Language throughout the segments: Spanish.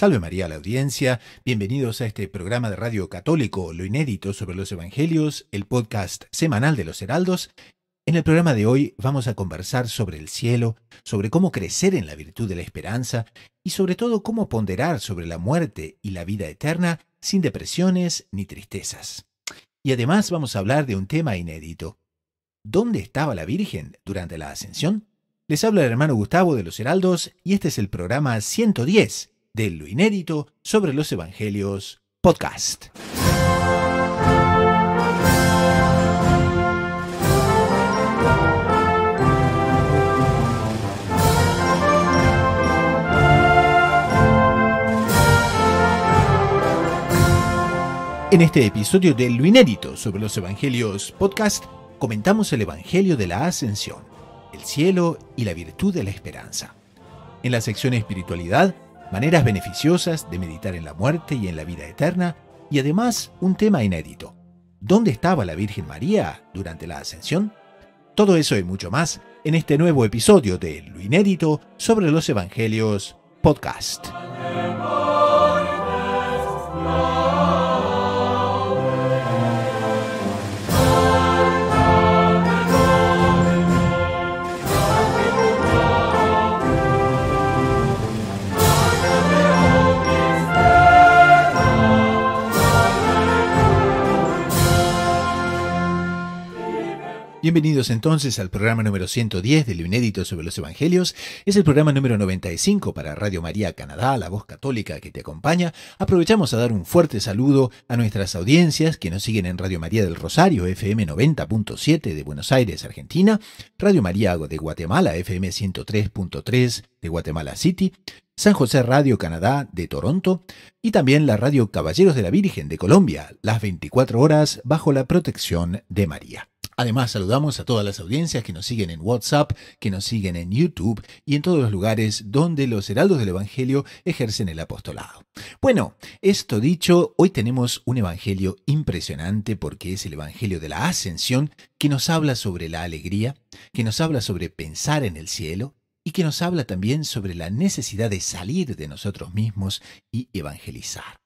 Salve María a la audiencia, bienvenidos a este programa de Radio Católico, lo inédito sobre los Evangelios, el podcast semanal de los Heraldos. En el programa de hoy vamos a conversar sobre el cielo, sobre cómo crecer en la virtud de la esperanza y sobre todo cómo ponderar sobre la muerte y la vida eterna sin depresiones ni tristezas. Y además vamos a hablar de un tema inédito. ¿Dónde estaba la Virgen durante la ascensión? Les habla el hermano Gustavo de los Heraldos y este es el programa 110 de lo inédito sobre los Evangelios podcast. En este episodio de Lo Inédito sobre los Evangelios podcast, comentamos el Evangelio de la Ascensión, el cielo y la virtud de la esperanza. En la sección espiritualidad, maneras beneficiosas de meditar en la muerte y en la vida eterna, y además un tema inédito. ¿Dónde estaba la Virgen María durante la ascensión? Todo eso y mucho más en este nuevo episodio de Lo Inédito sobre los Evangelios Podcast. Bienvenidos entonces al programa número 110 del inédito sobre los evangelios. Es el programa número 95 para Radio María Canadá, la voz católica que te acompaña. Aprovechamos a dar un fuerte saludo a nuestras audiencias que nos siguen en Radio María del Rosario, FM 90.7 de Buenos Aires, Argentina, Radio María de Guatemala, FM 103.3 de Guatemala City, San José Radio Canadá de Toronto y también la Radio Caballeros de la Virgen de Colombia, las 24 horas bajo la protección de María. Además, saludamos a todas las audiencias que nos siguen en WhatsApp, que nos siguen en YouTube y en todos los lugares donde los heraldos del Evangelio ejercen el apostolado. Bueno, esto dicho, hoy tenemos un Evangelio impresionante porque es el Evangelio de la Ascensión que nos habla sobre la alegría, que nos habla sobre pensar en el cielo, y que nos habla también sobre la necesidad de salir de nosotros mismos y evangelizar.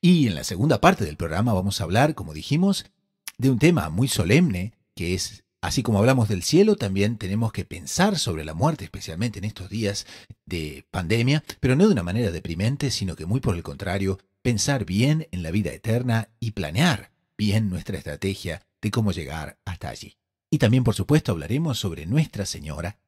Y en la segunda parte del programa vamos a hablar, como dijimos, de un tema muy solemne que es, así como hablamos del cielo, también tenemos que pensar sobre la muerte, especialmente en estos días de pandemia, pero no de una manera deprimente, sino que muy por el contrario, pensar bien en la vida eterna y planear bien nuestra estrategia de cómo llegar hasta allí. Y también, por supuesto, hablaremos sobre Nuestra Señora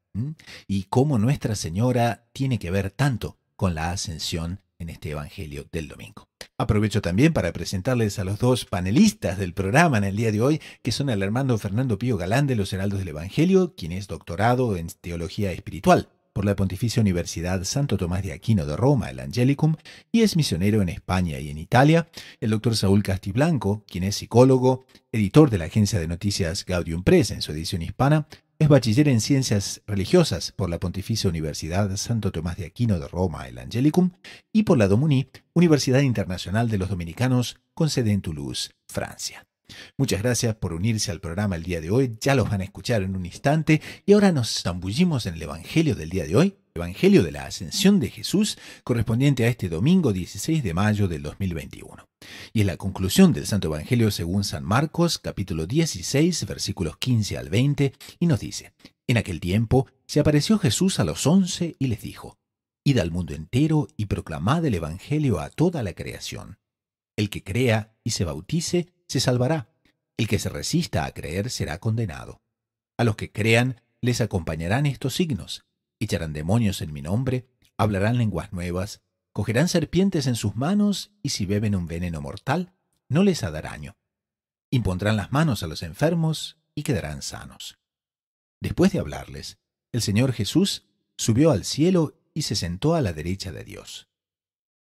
y cómo Nuestra Señora tiene que ver tanto con la ascensión en este Evangelio del Domingo. Aprovecho también para presentarles a los dos panelistas del programa en el día de hoy, que son el hermano Fernando Pío Galán de los Heraldos del Evangelio, quien es doctorado en Teología Espiritual por la Pontificia Universidad Santo Tomás de Aquino de Roma, el Angelicum, y es misionero en España y en Italia, el doctor Saúl Castiblanco, quien es psicólogo, editor de la agencia de noticias Gaudium Press en su edición hispana, es bachiller en Ciencias Religiosas por la Pontificia Universidad Santo Tomás de Aquino de Roma, el Angelicum, y por la Domuni, Universidad Internacional de los Dominicanos, con sede en Toulouse, Francia. Muchas gracias por unirse al programa el día de hoy, ya los van a escuchar en un instante, y ahora nos zambullimos en el Evangelio del día de hoy, Evangelio de la Ascensión de Jesús correspondiente a este domingo 16 de mayo del 2021. Y es la conclusión del Santo Evangelio según San Marcos capítulo 16 versículos 15 al 20 y nos dice, En aquel tiempo se apareció Jesús a los once y les dijo, Id al mundo entero y proclamad el Evangelio a toda la creación. El que crea y se bautice se salvará, el que se resista a creer será condenado. A los que crean les acompañarán estos signos echarán demonios en mi nombre, hablarán lenguas nuevas, cogerán serpientes en sus manos, y si beben un veneno mortal, no les hará daño. Impondrán las manos a los enfermos, y quedarán sanos. Después de hablarles, el Señor Jesús subió al cielo y se sentó a la derecha de Dios.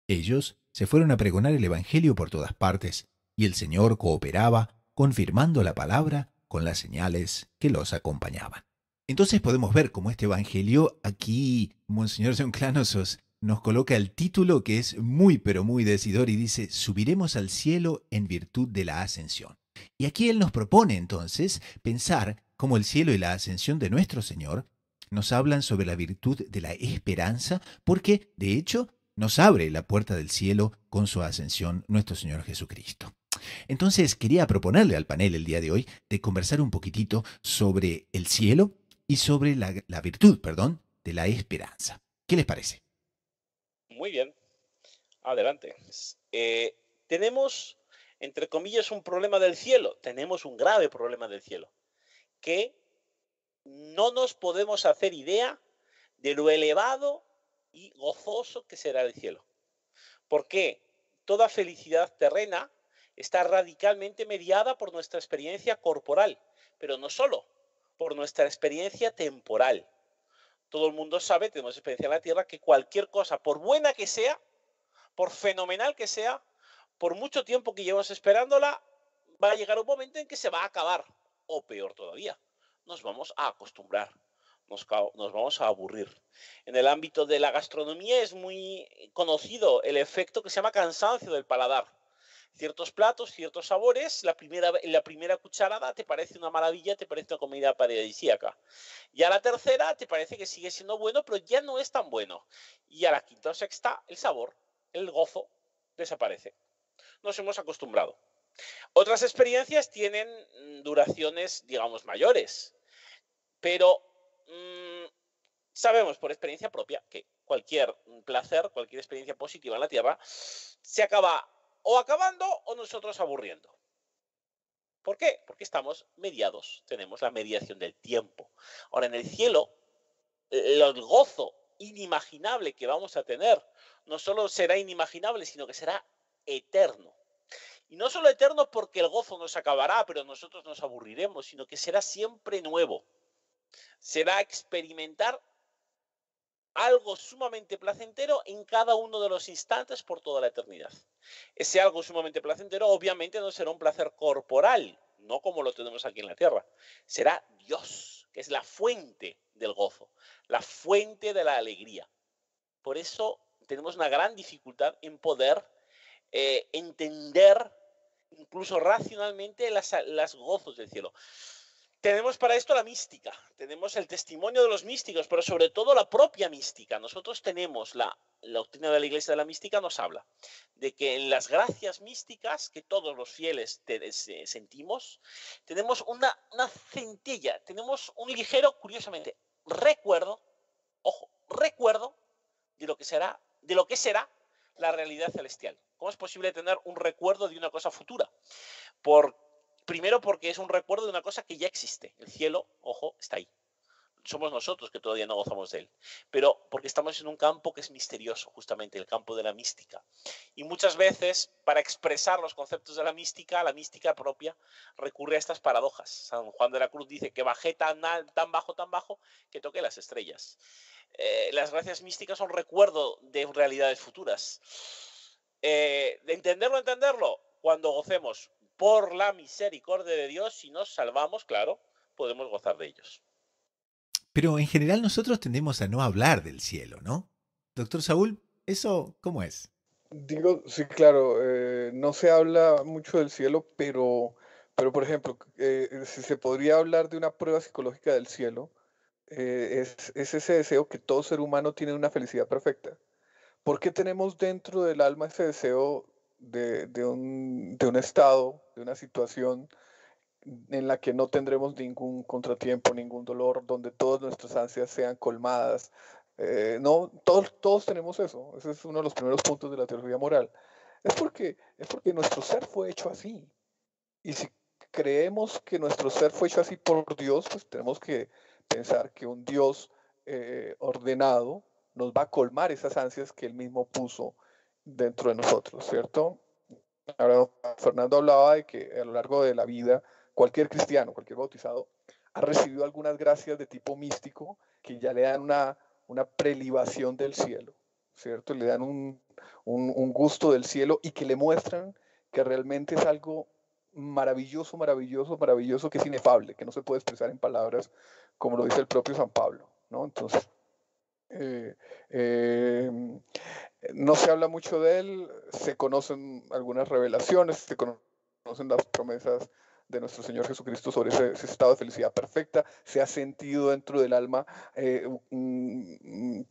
Ellos se fueron a pregonar el Evangelio por todas partes, y el Señor cooperaba, confirmando la palabra con las señales que los acompañaban. Entonces podemos ver cómo este Evangelio aquí, Monseñor John Clanosos, nos coloca el título que es muy pero muy decidor y dice, subiremos al cielo en virtud de la ascensión. Y aquí él nos propone entonces pensar cómo el cielo y la ascensión de nuestro Señor nos hablan sobre la virtud de la esperanza, porque de hecho nos abre la puerta del cielo con su ascensión nuestro Señor Jesucristo. Entonces quería proponerle al panel el día de hoy de conversar un poquitito sobre el cielo y sobre la, virtud, perdón, de la esperanza. ¿Qué les parece? Muy bien. Adelante. Eh, tenemos, entre comillas, un problema del cielo. Tenemos un grave problema del cielo. Que no nos podemos hacer idea de lo elevado y gozoso que será el cielo. Porque toda felicidad terrena está radicalmente mediada por nuestra experiencia corporal, pero no solo, por nuestra experiencia temporal. Todo el mundo sabe, tenemos experiencia en la Tierra, que cualquier cosa, por buena que sea, por fenomenal que sea, por mucho tiempo que llevamos esperándola, va a llegar un momento en que se va a acabar. O peor todavía, nos vamos a acostumbrar, nos, nos vamos a aburrir. En el ámbito de la gastronomía es muy conocido el efecto que se llama cansancio del paladar ciertos platos, ciertos sabores, la primera, la primera cucharada te parece una maravilla, te parece una comida paradisíaca. Y a la tercera te parece que sigue siendo bueno, pero ya no es tan bueno. Y a la quinta o sexta, el sabor, el gozo, desaparece. Nos hemos acostumbrado. Otras experiencias tienen mm, duraciones, digamos, mayores, pero mm, sabemos por experiencia propia que cualquier mm, placer, cualquier experiencia positiva en la Tierra, se acaba o acabando o nosotros aburriendo. ¿Por qué? Porque estamos mediados, tenemos la mediación del tiempo. Ahora, en el cielo, eh, el gozo inimaginable que vamos a tener no solo será inimaginable, sino que será eterno. Y no solo eterno porque el gozo nos acabará, pero nosotros nos aburriremos, sino que será siempre nuevo. Será experimentar algo sumamente placentero en cada uno de los instantes por toda la eternidad. Ese algo sumamente placentero obviamente no será un placer corporal, no como lo tenemos aquí en la tierra, será Dios, que es la fuente del gozo, la fuente de la alegría. Por eso tenemos una gran dificultad en poder eh, entender incluso racionalmente las, las gozos del cielo. Tenemos para esto la mística, tenemos el testimonio de los místicos, pero sobre todo la propia mística. Nosotros tenemos la, doctrina de la Iglesia de la Mística nos habla de que en las gracias místicas que todos los fieles sentimos, tenemos una, centella, tenemos un ligero, curiosamente, recuerdo, ojo, recuerdo de lo que será, de lo que será la realidad celestial. ¿Cómo es posible tener un recuerdo de una cosa futura? Porque Primero porque es un recuerdo de una cosa que ya existe. El cielo, ojo, está ahí. Somos nosotros que todavía no gozamos de él. Pero porque estamos en un campo que es misterioso, justamente, el campo de la mística. Y muchas veces, para expresar los conceptos de la mística, la mística propia recurre a estas paradojas. San Juan de la Cruz dice que bajé tan, tan bajo, tan bajo, que toqué las estrellas. Eh, las gracias místicas son recuerdo de realidades futuras. Eh, de entenderlo, entenderlo, cuando gocemos por la misericordia de Dios, si nos salvamos, claro, podemos gozar de ellos. Pero en general nosotros tendemos a no hablar del cielo, ¿no? Doctor Saúl, ¿eso cómo es? Digo, sí, claro, eh, no se habla mucho del cielo, pero, pero por ejemplo, eh, si se podría hablar de una prueba psicológica del cielo, eh, es, es, ese deseo que todo ser humano tiene de una felicidad perfecta. ¿Por qué tenemos dentro del alma ese deseo de, un, estado, de una situación en la que no tendremos ningún contratiempo, ningún dolor, donde todas nuestras ansias sean colmadas. Eh, no, todos, todos tenemos eso. Ese es uno de los primeros puntos de la teoría moral. Es porque, es porque nuestro ser fue hecho así. Y si creemos que nuestro ser fue hecho así por Dios, pues tenemos que pensar que un Dios eh, ordenado nos va a colmar esas ansias que Él mismo puso dentro de nosotros, ¿cierto? Ahora, Fernando hablaba de que a lo largo de la vida, cualquier cristiano, cualquier bautizado, ha recibido algunas gracias de tipo místico que ya le dan una, una prelibación del cielo, ¿cierto? Le dan un, un gusto del cielo y que le muestran que realmente es algo maravilloso, maravilloso, maravilloso, que es inefable, que no se puede expresar en palabras, como lo dice el propio San Pablo, ¿no? Entonces, eh, em, no se habla mucho de él, se conocen algunas revelaciones, se conocen las promesas de nuestro Señor Jesucristo sobre ese, estado de felicidad perfecta, se ha sentido dentro del alma eh,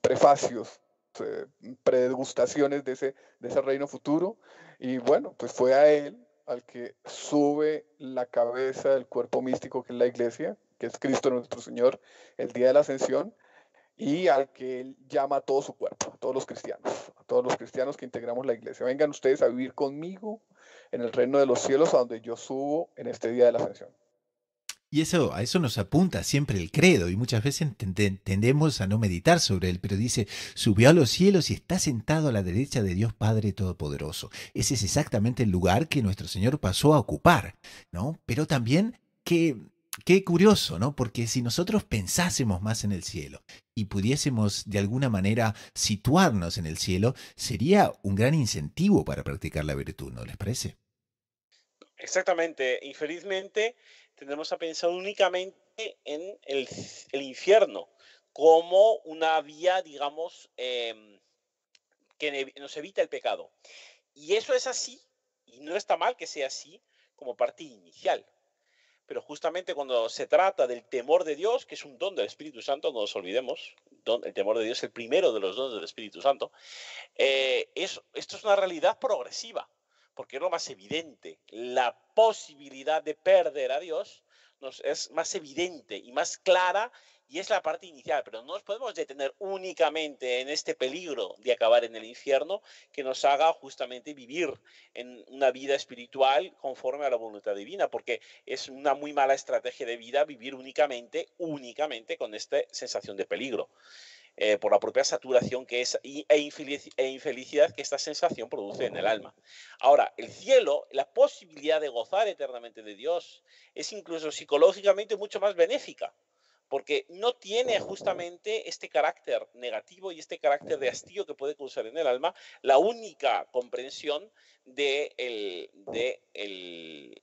prefacios, eh, predegustaciones de ese, de ese reino futuro, y bueno, pues fue a él al que sube la cabeza del cuerpo místico que es la iglesia, que es Cristo nuestro Señor, el día de la ascensión, y al que él llama a todo su cuerpo, a todos los cristianos, a todos los cristianos que integramos la iglesia. Vengan ustedes a vivir conmigo en el reino de los cielos, a donde yo subo en este día de la ascensión. Y eso, a eso nos apunta siempre el credo, y muchas veces tendemos a no meditar sobre él, pero dice, subió a los cielos y está sentado a la derecha de Dios Padre Todopoderoso. Ese es exactamente el lugar que nuestro Señor pasó a ocupar, ¿no? Pero también que qué curioso, ¿no? Porque si nosotros pensásemos más en el cielo y pudiésemos de alguna manera situarnos en el cielo, sería un gran incentivo para practicar la virtud, ¿no les parece? Exactamente. Infelizmente tendremos a pensar únicamente en el, infierno como una vía, digamos, em, que nos evita el pecado. Y eso es así, y no está mal que sea así como parte inicial, pero justamente cuando se trata del temor de Dios, que es un don del Espíritu Santo, no nos olvidemos, el temor de Dios es el primero de los dones del Espíritu Santo, eh, esto es una realidad progresiva, porque es lo más evidente. La posibilidad de perder a Dios nos es más evidente y más clara y es la parte inicial, pero no nos podemos detener únicamente en este peligro de acabar en el infierno que nos haga justamente vivir en una vida espiritual conforme a la voluntad divina, porque es una muy mala estrategia de vida vivir únicamente, únicamente con esta sensación de peligro. Eh, por la propia saturación que es, e, e infelicidad que esta sensación produce en el alma. Ahora, el cielo, la posibilidad de gozar eternamente de Dios, es incluso psicológicamente mucho más benéfica porque no tiene justamente este carácter negativo y este carácter de hastío que puede causar en el alma la única comprensión del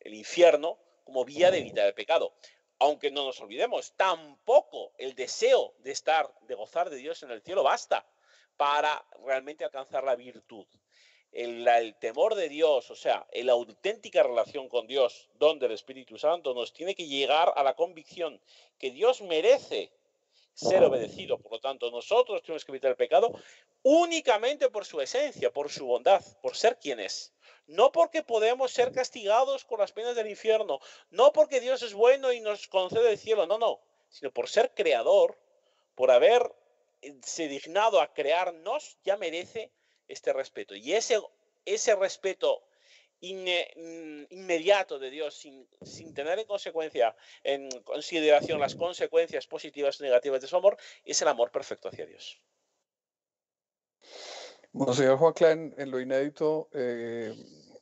infierno como vía de evitar el pecado. Aunque no nos olvidemos, tampoco el deseo de estar, de gozar de Dios en el cielo basta para realmente alcanzar la virtud el, temor de Dios, o sea, la auténtica relación con Dios, donde el Espíritu Santo nos tiene que llegar a la convicción que Dios merece ser obedecido. Por lo tanto, nosotros tenemos que evitar el pecado únicamente por su esencia, por su bondad, por ser quien es. No porque podemos ser castigados con las penas del infierno, no porque Dios es bueno y nos concede el cielo, no, no, sino por ser creador, por haberse eh, dignado a crearnos, ya merece este respeto. Y ese, ese respeto mm, inmediato de Dios, sin, tener en consecuencia, en consideración las consecuencias positivas o negativas de su amor, es el amor perfecto hacia Dios. Monseñor Juan Clan, en lo inédito, eh,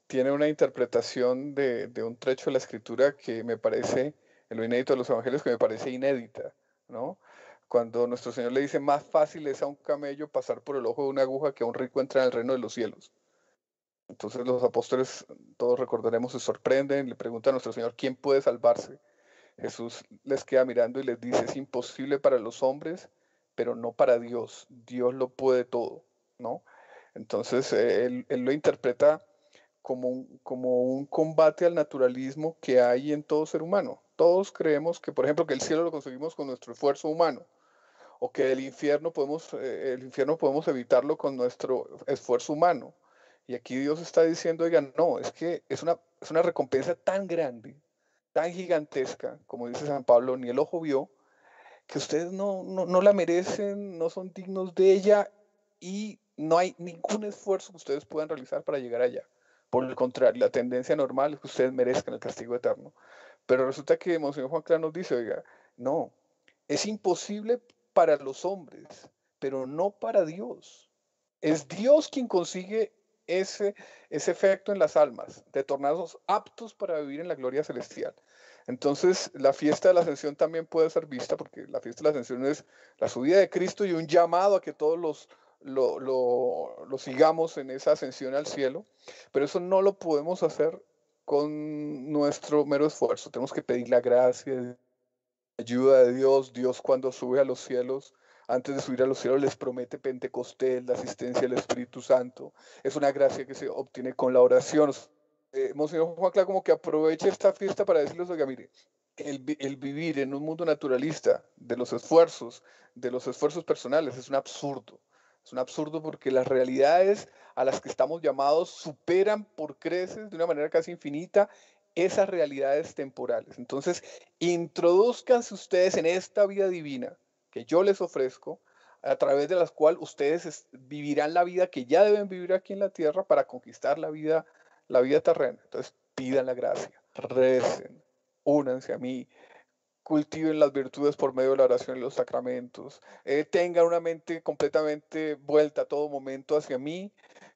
tiene una interpretación de, de, un trecho de la escritura que me parece, en lo inédito de los evangelios, que me parece inédita, ¿no? cuando nuestro Señor le dice, más fácil es a un camello pasar por el ojo de una aguja que a un rico entrar en el reino de los cielos. Entonces los apóstoles, todos recordaremos, se sorprenden, le preguntan a nuestro Señor, ¿quién puede salvarse? Jesús les queda mirando y les dice, es imposible para los hombres, pero no para Dios. Dios lo puede todo, ¿no? Entonces él, lo interpreta como un, como un combate al naturalismo que hay en todo ser humano. Todos creemos que, por ejemplo, que el cielo lo conseguimos con nuestro esfuerzo humano o que el infierno podemos, eh, el infierno podemos evitarlo con nuestro esfuerzo humano. Y aquí Dios está diciendo, oigan, no, es que es una, es una recompensa tan grande, tan gigantesca, como dice San Pablo, ni el ojo vio, que ustedes no, no, la merecen, no son dignos de ella y no hay ningún esfuerzo que ustedes puedan realizar para llegar allá. Por el contrario, la tendencia normal es que ustedes merezcan el castigo eterno. Pero resulta que Monseñor Juan Clara nos dice, oiga, no, es imposible para los hombres, pero no para Dios. Es Dios quien consigue ese, ese efecto en las almas, de tornarnos aptos para vivir en la gloria celestial. Entonces, la fiesta de la ascensión también puede ser vista, porque la fiesta de la ascensión es la subida de Cristo y un llamado a que todos los, lo, sigamos en esa ascensión al cielo, pero eso no lo podemos hacer con nuestro mero esfuerzo. Tenemos que pedir la gracia de ayuda de Dios, Dios cuando sube a los cielos, antes de subir a los cielos les promete Pentecostés, la asistencia del Espíritu Santo. Es una gracia que se obtiene con la oración. Eh, Monseñor Juan como que aproveche esta fiesta para decirles, oiga, mire, el, el, vivir en un mundo naturalista de los esfuerzos, de los esfuerzos personales, es un absurdo. Es un absurdo porque las realidades a las que estamos llamados superan por creces de una manera casi infinita esas realidades temporales. Entonces, introduzcanse ustedes en esta vida divina que yo les ofrezco, a través de la cual ustedes vivirán la vida que ya deben vivir aquí en la tierra para conquistar la vida, la vida terrena. Entonces, pidan la gracia, recen, únanse a mí, cultiven las virtudes por medio de la oración y los sacramentos, eh, tengan una mente completamente vuelta a todo momento hacia mí,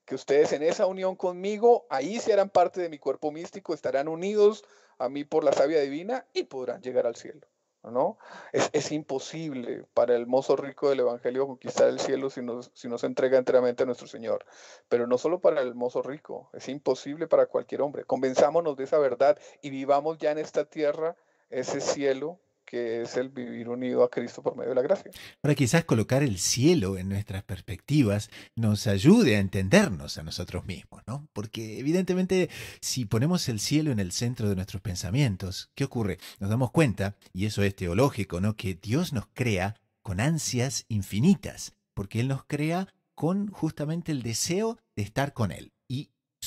que ustedes en esa unión conmigo, ahí se harán parte de mi cuerpo místico, estarán unidos a mí por la savia divina y podrán llegar al cielo. ¿no? Es, imposible para el mozo rico del Evangelio conquistar el cielo si no, si no se entrega enteramente a nuestro Señor. Pero no solo para el mozo rico, es imposible para cualquier hombre. Convenzámonos de esa verdad y vivamos ya en esta tierra ese cielo que es el vivir unido a Cristo por medio de la gracia. Ahora quizás colocar el cielo en nuestras perspectivas nos ayude a entendernos a nosotros mismos, ¿no? Porque evidentemente si ponemos el cielo en el centro de nuestros pensamientos, ¿qué ocurre? Nos damos cuenta, y eso es teológico, ¿no? Que Dios nos crea con ansias infinitas, porque Él nos crea con justamente el deseo de estar con Él.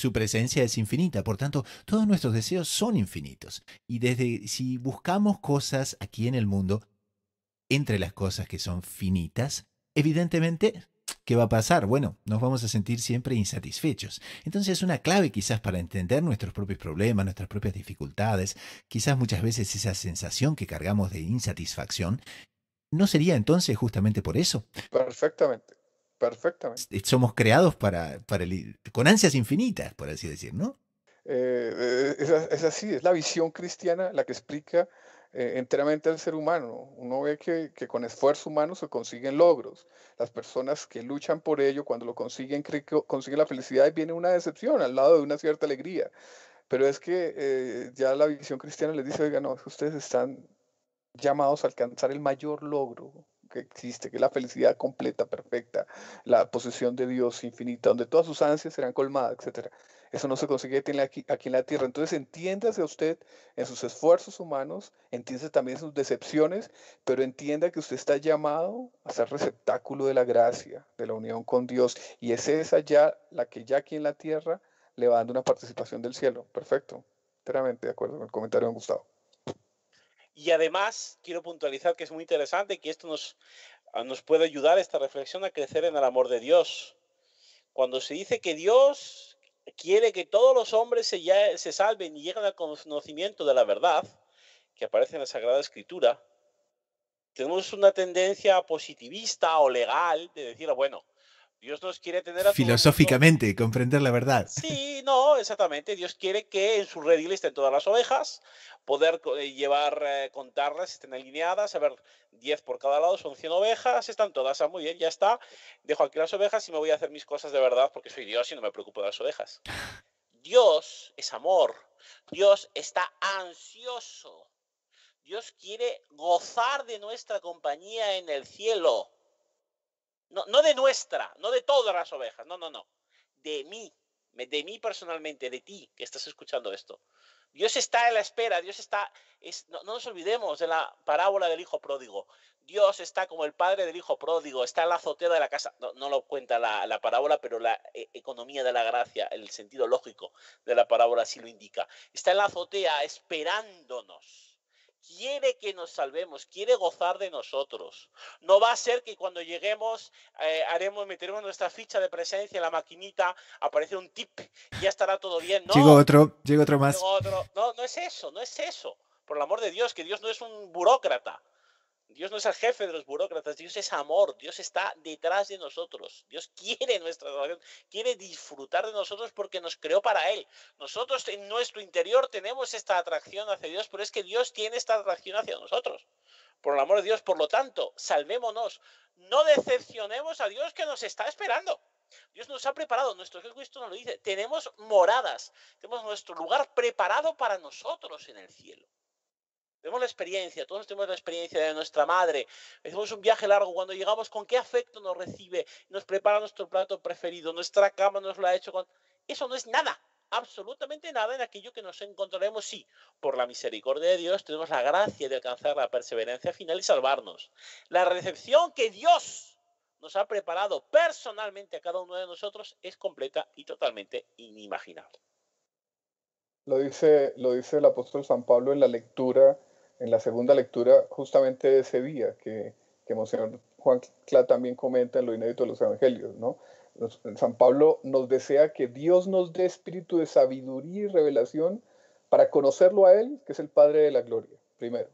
Su presencia es infinita, por tanto, todos nuestros deseos son infinitos. Y desde si buscamos cosas aquí en el mundo, entre las cosas que son finitas, evidentemente, ¿qué va a pasar? Bueno, nos vamos a sentir siempre insatisfechos. Entonces una clave quizás para entender nuestros propios problemas, nuestras propias dificultades, quizás muchas veces esa sensación que cargamos de insatisfacción. ¿No sería entonces justamente por eso? Perfectamente. Perfectamente. Somos creados para, para con ansias infinitas, por así decir, ¿no? Eh, eh, es, así, es la visión cristiana la que explica eh, enteramente al ser humano. Uno ve que, con esfuerzo humano se consiguen logros. Las personas que luchan por ello, cuando lo consiguen, consiguen la felicidad y viene una decepción al lado de una cierta alegría. Pero es que ya la visión cristiana les dice, oiga, no, ustedes están llamados a alcanzar el mayor logro, que existe, que es la felicidad completa, perfecta, la posesión de Dios infinita, donde todas sus ansias serán colmadas, etc. Eso no se consigue aquí, en la tierra. Entonces entiéndase usted en sus esfuerzos humanos, entiéndase también en sus decepciones, pero entienda que usted está llamado a ser receptáculo de la gracia, de la unión con Dios. Y es esa ya la que ya aquí en la tierra le va dando una participación del cielo. Perfecto. Enteramente de acuerdo con el comentario de Gustavo. Y además, quiero puntualizar que es muy interesante que esto nos, ah, nos puede ayudar, esta reflexión, a crecer en el amor de Dios. Cuando se dice que Dios quiere que todos los hombres se, se salven y lleguen al conocimiento de la verdad, que aparece en la Sagrada Escritura, tenemos una tendencia positivista o legal de decir, ah, bueno, Dios nos quiere tener a Filosóficamente, todos, comprender la verdad. Sí, no, exactamente. Dios quiere que en su redil estén todas las ovejas, poder eh, llevar, eh, contarlas, estén alineadas, a ver, 10 por cada lado, son 100 ovejas, están todas, ah, muy bien, ya está. Dejo aquí las ovejas y me voy a hacer mis cosas de verdad porque soy Dios y no me preocupo de las ovejas. Dios es amor. Dios está ansioso. Dios quiere gozar de nuestra compañía en el cielo. No, no de nuestra, no de todas las ovejas, no, no, no. De mí, de mí personalmente, de ti que estás escuchando esto. Dios está en la espera, Dios está, no, nos olvidemos de la parábola del hijo pródigo. Dios está como el padre del hijo pródigo, está en la azotea de la casa. No, lo cuenta la, parábola, pero la eh, economía de la gracia, el sentido lógico de la parábola sí lo indica. Está en la azotea esperándonos quiere que nos salvemos, quiere gozar de nosotros. No va a ser que cuando lleguemos eh, haremos, meteremos nuestra ficha de presencia en la maquinita, aparece un tip y ya estará todo bien. No, Llego otro, llega otro más. No, no es eso, no es eso. Por el amor de Dios, que Dios no es un burócrata. Dios no es el jefe de los burócratas, Dios es amor, Dios está detrás de nosotros, Dios quiere nuestra relación, quiere disfrutar de nosotros porque nos creó para Él. Nosotros en nuestro interior tenemos esta atracción hacia Dios, pero es que Dios tiene esta atracción hacia nosotros. Por el amor de Dios, por lo tanto, salvémonos, no decepcionemos a Dios que nos está esperando. Dios nos ha preparado, nuestro Cristo nos lo dice, tenemos moradas, tenemos nuestro lugar preparado para nosotros en el cielo. Tenemos la experiencia, todos tenemos la experiencia de nuestra madre. Hacemos un viaje largo, cuando llegamos, ¿con qué afecto nos recibe? Nos prepara nuestro plato preferido, nuestra cama nos lo ha hecho Eso no es nada, absolutamente nada en aquello que nos encontraremos si, por la misericordia de Dios, tenemos la gracia de alcanzar la perseverancia final y salvarnos. La recepción que Dios nos ha preparado personalmente a cada uno de nosotros es completa y totalmente inimaginable. Lo dice, lo dice el apóstol San Pablo en la lectura en la segunda lectura justamente de ese día que, que Monseñor Juan Clá también comenta en lo inédito de los evangelios, ¿no? San Pablo nos desea que Dios nos dé espíritu de sabiduría y revelación para conocerlo a Él, que es el Padre de la Gloria, primero,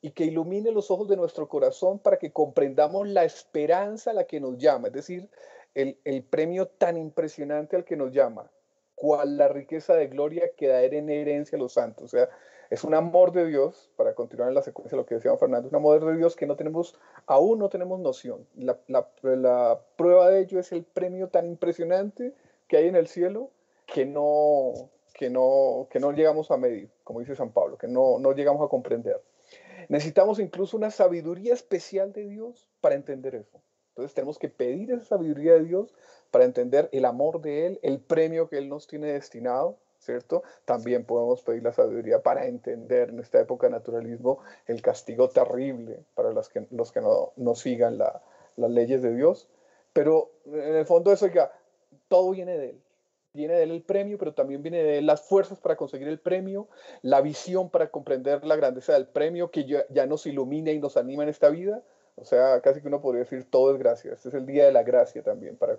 y que ilumine los ojos de nuestro corazón para que comprendamos la esperanza a la que nos llama, es decir, el, premio tan impresionante al que nos llama, cual la riqueza de gloria que da en herencia a los santos. O sea, es un amor de Dios, para continuar en la secuencia de lo que decía Fernando, un amor de Dios que no tenemos, aún no tenemos noción. La, prueba de ello es el premio tan impresionante que hay en el cielo que no, que no, que no llegamos a medir, como dice San Pablo, que no, no llegamos a comprender. Necesitamos incluso una sabiduría especial de Dios para entender eso. Entonces tenemos que pedir esa sabiduría de Dios para entender el amor de Él, el premio que Él nos tiene destinado ¿cierto? También podemos pedir la sabiduría para entender en esta época de naturalismo el castigo terrible para los que, los que no, no sigan las leyes de Dios. Pero en el fondo eso, ya todo viene de Él. Viene de Él el premio, pero también viene de Él las fuerzas para conseguir el premio, la visión para comprender la grandeza del premio que ya, nos ilumina y nos anima en esta vida. O sea, casi que uno podría decir todo es gracia. Este es el día de la gracia también para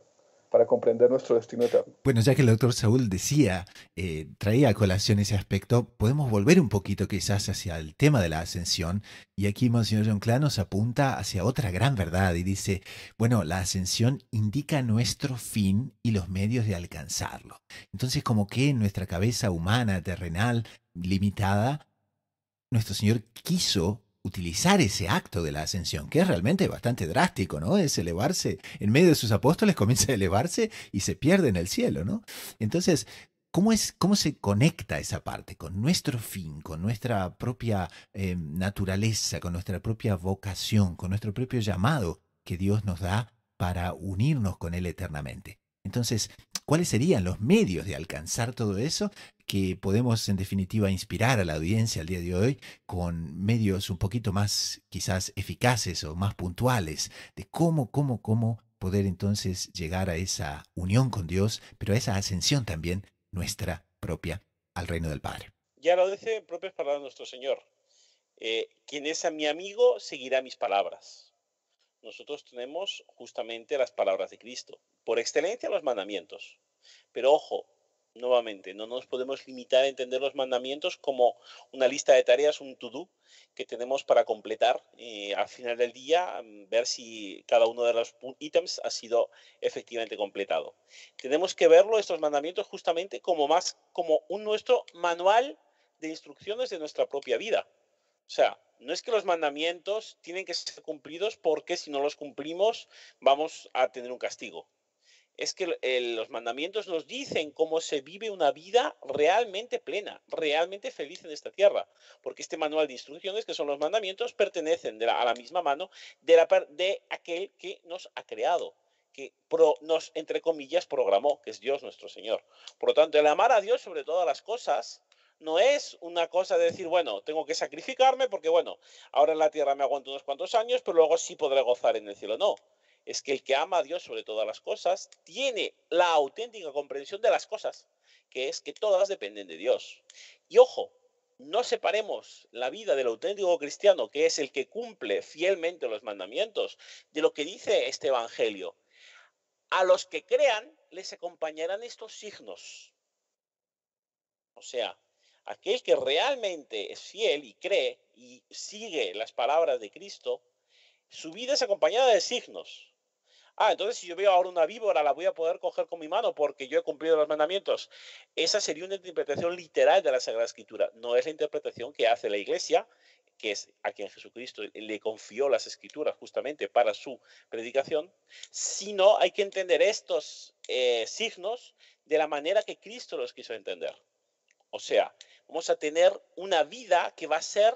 para comprender nuestro destino eterno. Bueno, ya que el doctor Saúl decía, eh, traía a colación ese aspecto, podemos volver un poquito quizás hacia el tema de la ascensión. Y aquí Monseñor John Clan nos apunta hacia otra gran verdad y dice, bueno, la ascensión indica nuestro fin y los medios de alcanzarlo. Entonces, como que en nuestra cabeza humana, terrenal, limitada, nuestro Señor quiso utilizar ese acto de la ascensión, que es realmente bastante drástico, ¿no? Es elevarse, en medio de sus apóstoles comienza a elevarse y se pierde en el cielo, ¿no? Entonces, ¿Cómo, es, ¿Cómo se conecta esa parte con nuestro fin, con nuestra propia eh, naturaleza, con nuestra propia vocación, con nuestro propio llamado que Dios nos da para unirnos con Él eternamente? Entonces, ¿cuáles serían los medios de alcanzar todo eso? que podemos en definitiva inspirar a la audiencia al día de hoy con medios un poquito más quizás eficaces o más puntuales de cómo, cómo, cómo poder entonces llegar a esa unión con Dios, pero a esa ascensión también nuestra propia al reino del Padre. Ya lo dice en propias palabras nuestro Señor. Eh, quien es a mi amigo seguirá mis palabras. Nosotros tenemos justamente las palabras de Cristo, por excelencia los mandamientos. Pero ojo, Nuevamente, no nos podemos limitar a entender los mandamientos como una lista de tareas, un to-do que tenemos para completar eh, al final del día, mm, ver si cada uno de los ítems ha sido efectivamente completado. Tenemos que verlo, estos mandamientos, justamente como más como un nuestro manual de instrucciones de nuestra propia vida. O sea, no es que los mandamientos tienen que ser cumplidos porque si no los cumplimos vamos a tener un castigo es que eh, los mandamientos nos dicen cómo se vive una vida realmente plena, realmente feliz en esta tierra, porque este manual de instrucciones, que son los mandamientos, pertenecen a la misma mano de, aquel que nos ha creado que nos, entre comillas, programó, que es Dios nuestro Señor. Por lo tanto, el amar a Dios sobre todas las cosas no es una cosa de decir, bueno, tengo que sacrificarme porque, bueno, ahora en la tierra me aguanto unos cuantos años, pero luego sí podré gozar en el cielo. No, es que el que ama a Dios sobre todas las cosas tiene la auténtica comprensión de las cosas, que es que todas dependen de Dios. Y ojo, no separemos la vida del auténtico cristiano, que es el que cumple fielmente los mandamientos, de lo que dice este Evangelio. A los que crean les acompañarán estos signos. O sea, aquel que realmente es fiel y cree y sigue las palabras de Cristo, su vida es acompañada de signos. Ah, entonces si yo veo ahora una víbora, la voy a poder coger con mi mano porque yo he cumplido los mandamientos. Esa sería una interpretación literal de la Sagrada Escritura. No es la interpretación que hace la Iglesia, que es a quien Jesucristo le confió las Escrituras justamente para su predicación, sino hay que entender estos eh, signos de la manera que Cristo los quiso entender. O sea, vamos a tener una vida que va a ser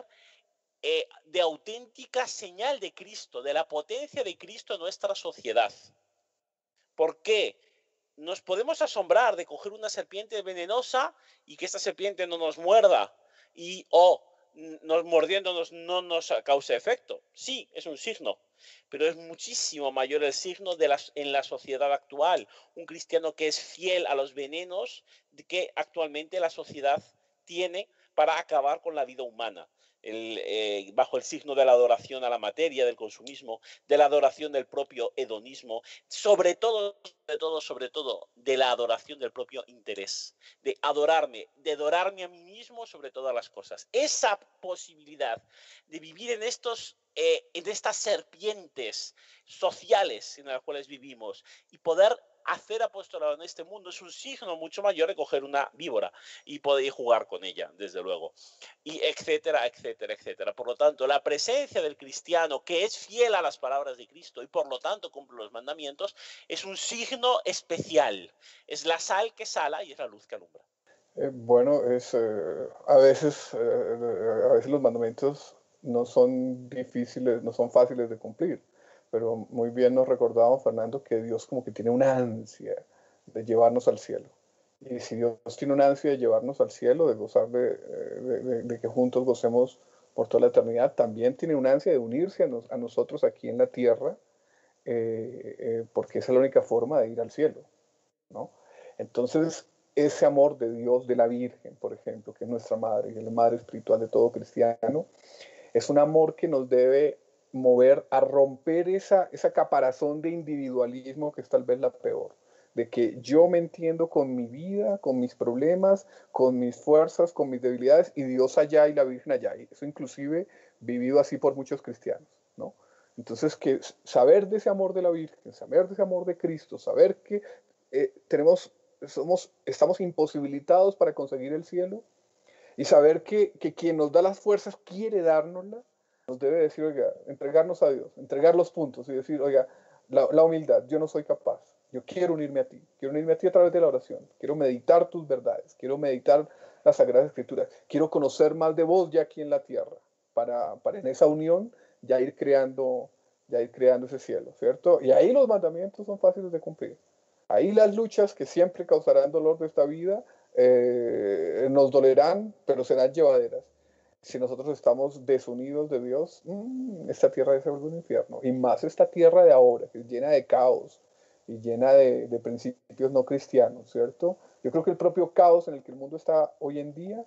eh, de auténtica señal de Cristo, de la potencia de Cristo en nuestra sociedad. ¿Por qué? Nos podemos asombrar de coger una serpiente venenosa y que esta serpiente no nos muerda y o oh, nos mordiéndonos no nos cause efecto. Sí, es un signo, pero es muchísimo mayor el signo en la sociedad actual. Un cristiano que es fiel a los venenos que actualmente la sociedad tiene para acabar con la vida humana. Eh, bajo el signo de la adoración a la materia, del consumismo, de la adoración del propio hedonismo, sobre todo, sobre todo, sobre todo, de la adoración del propio interés, de adorarme, de adorarme a mí mismo sobre todas las cosas. Esa posibilidad de vivir en estos eh, en estas serpientes sociales en las cuales vivimos y poder hacer apostolado en este mundo es un signo mucho mayor que coger una víbora y poder jugar con ella, desde luego. Y etcétera, etcétera, etcétera. Por lo tanto, la presencia del cristiano que es fiel a las palabras de Cristo y por lo tanto cumple los mandamientos es un signo especial. Es la sal que sala y es la luz que alumbra. Eh, bueno, es, eh, a, veces, eh, a veces los mandamientos no son difíciles, no son fáciles de cumplir pero muy bien nos recordaba Fernando que Dios como que tiene una ansia de llevarnos al cielo. Y si Dios tiene una ansia de llevarnos al cielo, de gozar de, eh, que juntos gocemos por toda la eternidad, también tiene una ansia de unirse a, nosotros aquí en la tierra, eh, eh, porque es la única forma de ir al cielo. Entonces, ese amor de Dios, de la Virgen, por ejemplo, que es nuestra madre, y el la madre espiritual de todo cristiano, es un amor que nos debe mover, a romper esa, esa caparazón de individualismo que es tal vez la peor, de que yo me entiendo con mi vida, con mis problemas, con mis fuerzas, con mis debilidades, y Dios allá y la Virgen allá. Y eso inclusive vivido así por muchos cristianos, ¿no? Entonces, que saber de ese amor de la Virgen, saber de ese amor de Cristo, saber que eh, tenemos, somos, estamos imposibilitados para conseguir el cielo, y saber que, que, quien nos da las fuerzas quiere dárnoslas nos debe decir, oiga, entregarnos a Dios, entregar los puntos y decir, oiga, la, humildad, yo no soy capaz, yo quiero unirme a ti, quiero unirme a ti a través de la oración, quiero meditar tus verdades, quiero meditar las Sagradas Escrituras, quiero conocer más de vos ya aquí en la tierra, para, en esa unión ya ir creando ya ir creando ese cielo, ¿cierto? Y ahí los mandamientos son fáciles de cumplir. Ahí las luchas que siempre causarán dolor de esta vida eh, nos dolerán, pero serán llevaderas si nosotros estamos desunidos de Dios, mm, esta tierra es un infierno. Y más esta tierra de ahora, que es llena de caos y llena de, de, principios no cristianos, ¿cierto? Yo creo que el propio caos en el que el mundo está hoy en día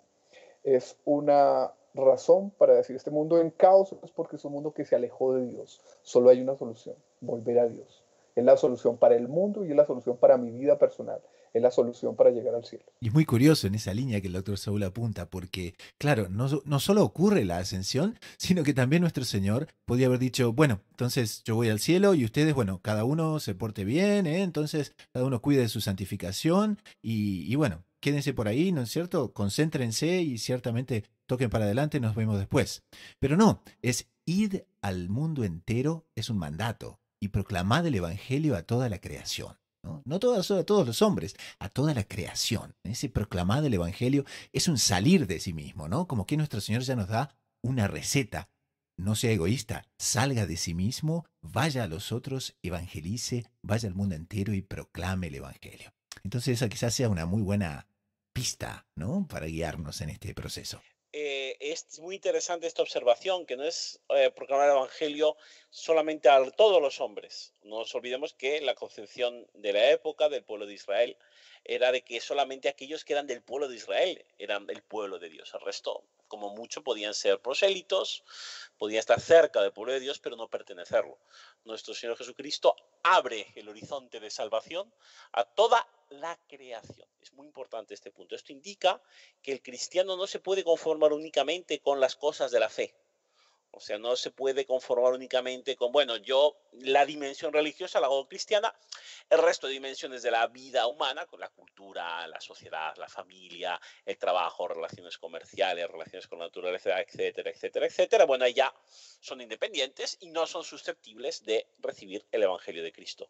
es una razón para decir este mundo en caos es porque es un mundo que se alejó de Dios. Solo hay una solución, volver a Dios. Es la solución para el mundo y es la solución para mi vida personal es la solución para llegar al cielo. Y es muy curioso en esa línea que el doctor Saúl apunta, porque, claro, no, solo ocurre la ascensión, sino que también nuestro Señor podía haber dicho, bueno, entonces yo voy al cielo y ustedes, bueno, cada uno se porte bien, ¿eh? entonces cada uno cuide de su santificación y, y bueno, quédense por ahí, ¿no es cierto? Concéntrense y ciertamente toquen para adelante, nos vemos después. Pero no, es id al mundo entero, es un mandato, y proclamad el Evangelio a toda la creación. ¿no? a todos los hombres, a toda la creación. Ese proclamar del Evangelio es un salir de sí mismo, ¿no? Como que nuestro Señor ya nos da una receta. No sea egoísta, salga de sí mismo, vaya a los otros, evangelice, vaya al mundo entero y proclame el Evangelio. Entonces esa quizás sea una muy buena pista, ¿no? Para guiarnos en este proceso. Eh, es muy interesante esta observación, que no es eh, proclamar el Evangelio solamente a todos los hombres. No nos olvidemos que la concepción de la época del pueblo de Israel era de que solamente aquellos que eran del pueblo de Israel eran el pueblo de Dios. El resto, como mucho, podían ser prosélitos, podían estar cerca del pueblo de Dios, pero no pertenecerlo. Nuestro Señor Jesucristo abre el horizonte de salvación a toda la creación. Es muy importante este punto. Esto indica que el cristiano no se puede conformar únicamente con las cosas de la fe o sea, no se puede conformar únicamente con, bueno, yo la dimensión religiosa la hago cristiana, el resto de dimensiones de la vida humana, con la cultura, la sociedad, la familia, el trabajo, relaciones comerciales, relaciones con la naturaleza, etcétera, etcétera, etcétera, bueno, ya son independientes y no son susceptibles de recibir el Evangelio de Cristo.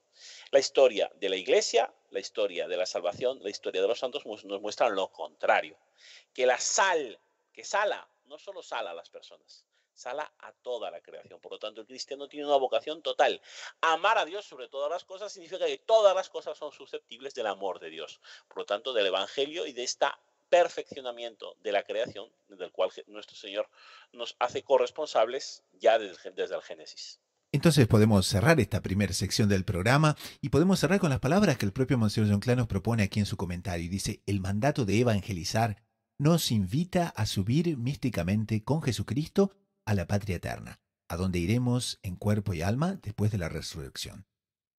La historia de la Iglesia, la historia de la salvación, la historia de los santos nos muestran lo contrario, que la sal, que sala, no solo sala a las personas, sala a toda la creación. Por lo tanto, el cristiano tiene una vocación total. Amar a Dios sobre todas las cosas significa que todas las cosas son susceptibles del amor de Dios. Por lo tanto, del Evangelio y de este perfeccionamiento de la creación, del cual nuestro Señor nos hace corresponsables ya desde el Génesis. Entonces podemos cerrar esta primera sección del programa y podemos cerrar con las palabras que el propio Monseñor John nos propone aquí en su comentario. Dice, el mandato de evangelizar nos invita a subir místicamente con Jesucristo a la patria eterna, a donde iremos en cuerpo y alma después de la resurrección.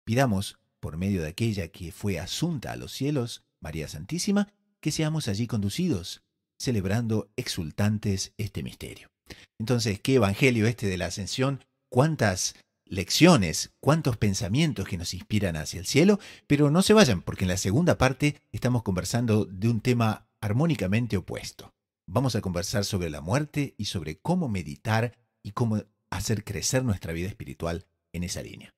Pidamos, por medio de aquella que fue asunta a los cielos, María Santísima, que seamos allí conducidos, celebrando exultantes este misterio. Entonces, qué evangelio este de la ascensión, cuántas lecciones, cuántos pensamientos que nos inspiran hacia el cielo, pero no se vayan, porque en la segunda parte estamos conversando de un tema armónicamente opuesto. Vamos a conversar sobre la muerte y sobre cómo meditar y cómo hacer crecer nuestra vida espiritual en esa línea.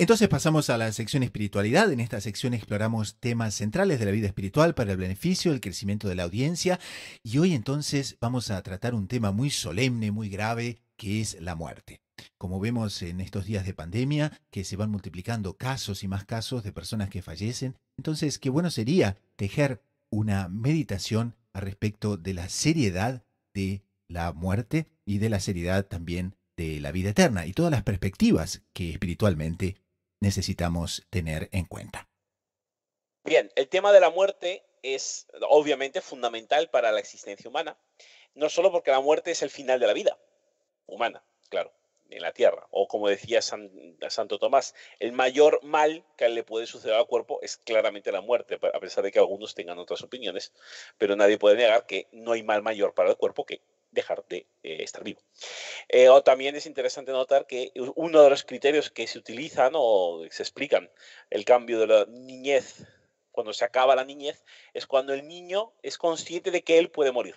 Entonces pasamos a la sección espiritualidad. En esta sección exploramos temas centrales de la vida espiritual para el beneficio, el crecimiento de la audiencia. Y hoy entonces vamos a tratar un tema muy solemne, muy grave, que es la muerte como vemos en estos días de pandemia, que se van multiplicando casos y más casos de personas que fallecen. Entonces, qué bueno sería tejer una meditación al respecto de la seriedad de la muerte y de la seriedad también de la vida eterna y todas las perspectivas que espiritualmente necesitamos tener en cuenta. Bien, el tema de la muerte es obviamente fundamental para la existencia humana, no solo porque la muerte es el final de la vida humana, claro, en la tierra. O como decía San, Santo Tomás, el mayor mal que le puede suceder al cuerpo es claramente la muerte, a pesar de que algunos tengan otras opiniones, pero nadie puede negar que no hay mal mayor para el cuerpo que dejar de eh, estar vivo. Eh, o también es interesante notar que uno de los criterios que se utilizan o se explican el cambio de la niñez, cuando se acaba la niñez, es cuando el niño es consciente de que él puede morir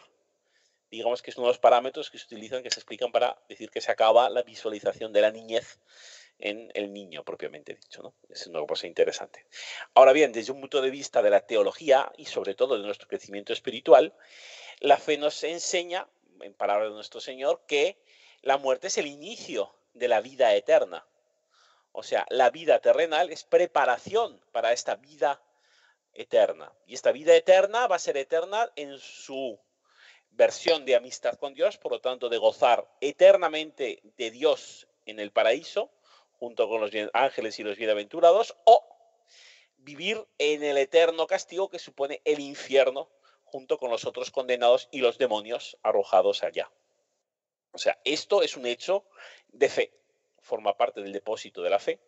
digamos que es uno de los parámetros que se utilizan, que se explican para decir que se acaba la visualización de la niñez en el niño propiamente dicho. ¿no? Es una cosa interesante. Ahora bien, desde un punto de vista de la teología y sobre todo de nuestro crecimiento espiritual, la fe nos enseña, en palabras de nuestro Señor, que la muerte es el inicio de la vida eterna. O sea, la vida terrenal es preparación para esta vida eterna. Y esta vida eterna va a ser eterna en su versión de amistad con Dios, por lo tanto de gozar eternamente de Dios en el paraíso, junto con los ángeles y los bienaventurados, o vivir en el eterno castigo que supone el infierno, junto con los otros condenados y los demonios arrojados allá. O sea, esto es un hecho de fe, forma parte del depósito de la fe,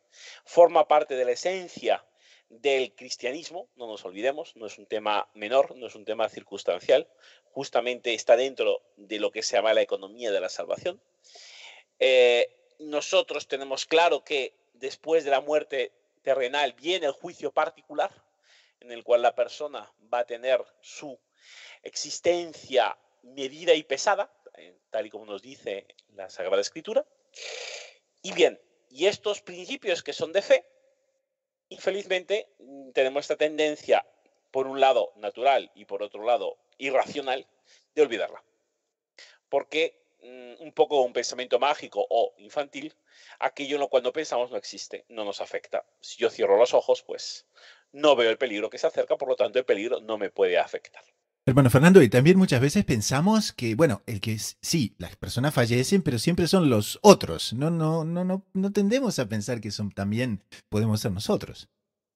forma parte de la esencia del cristianismo, no nos olvidemos, no es un tema menor, no es un tema circunstancial, justamente está dentro de lo que se llama la economía de la salvación. Eh, nosotros tenemos claro que después de la muerte terrenal viene el juicio particular, en el cual la persona va a tener su existencia medida y pesada, eh, tal y como nos dice la Sagrada Escritura. Y bien, y estos principios que son de fe, infelizmente mm, tenemos esta tendencia, por un lado natural y por otro lado irracional, de olvidarla. Porque mm, un poco un pensamiento mágico o infantil, aquello cuando pensamos no existe, no nos afecta. Si yo cierro los ojos, pues no veo el peligro que se acerca, por lo tanto el peligro no me puede afectar. Hermano Fernando, y también muchas veces pensamos que, bueno, el que sí, las personas fallecen, pero siempre son los otros. No, no, no, no, no tendemos a pensar que son también podemos ser nosotros.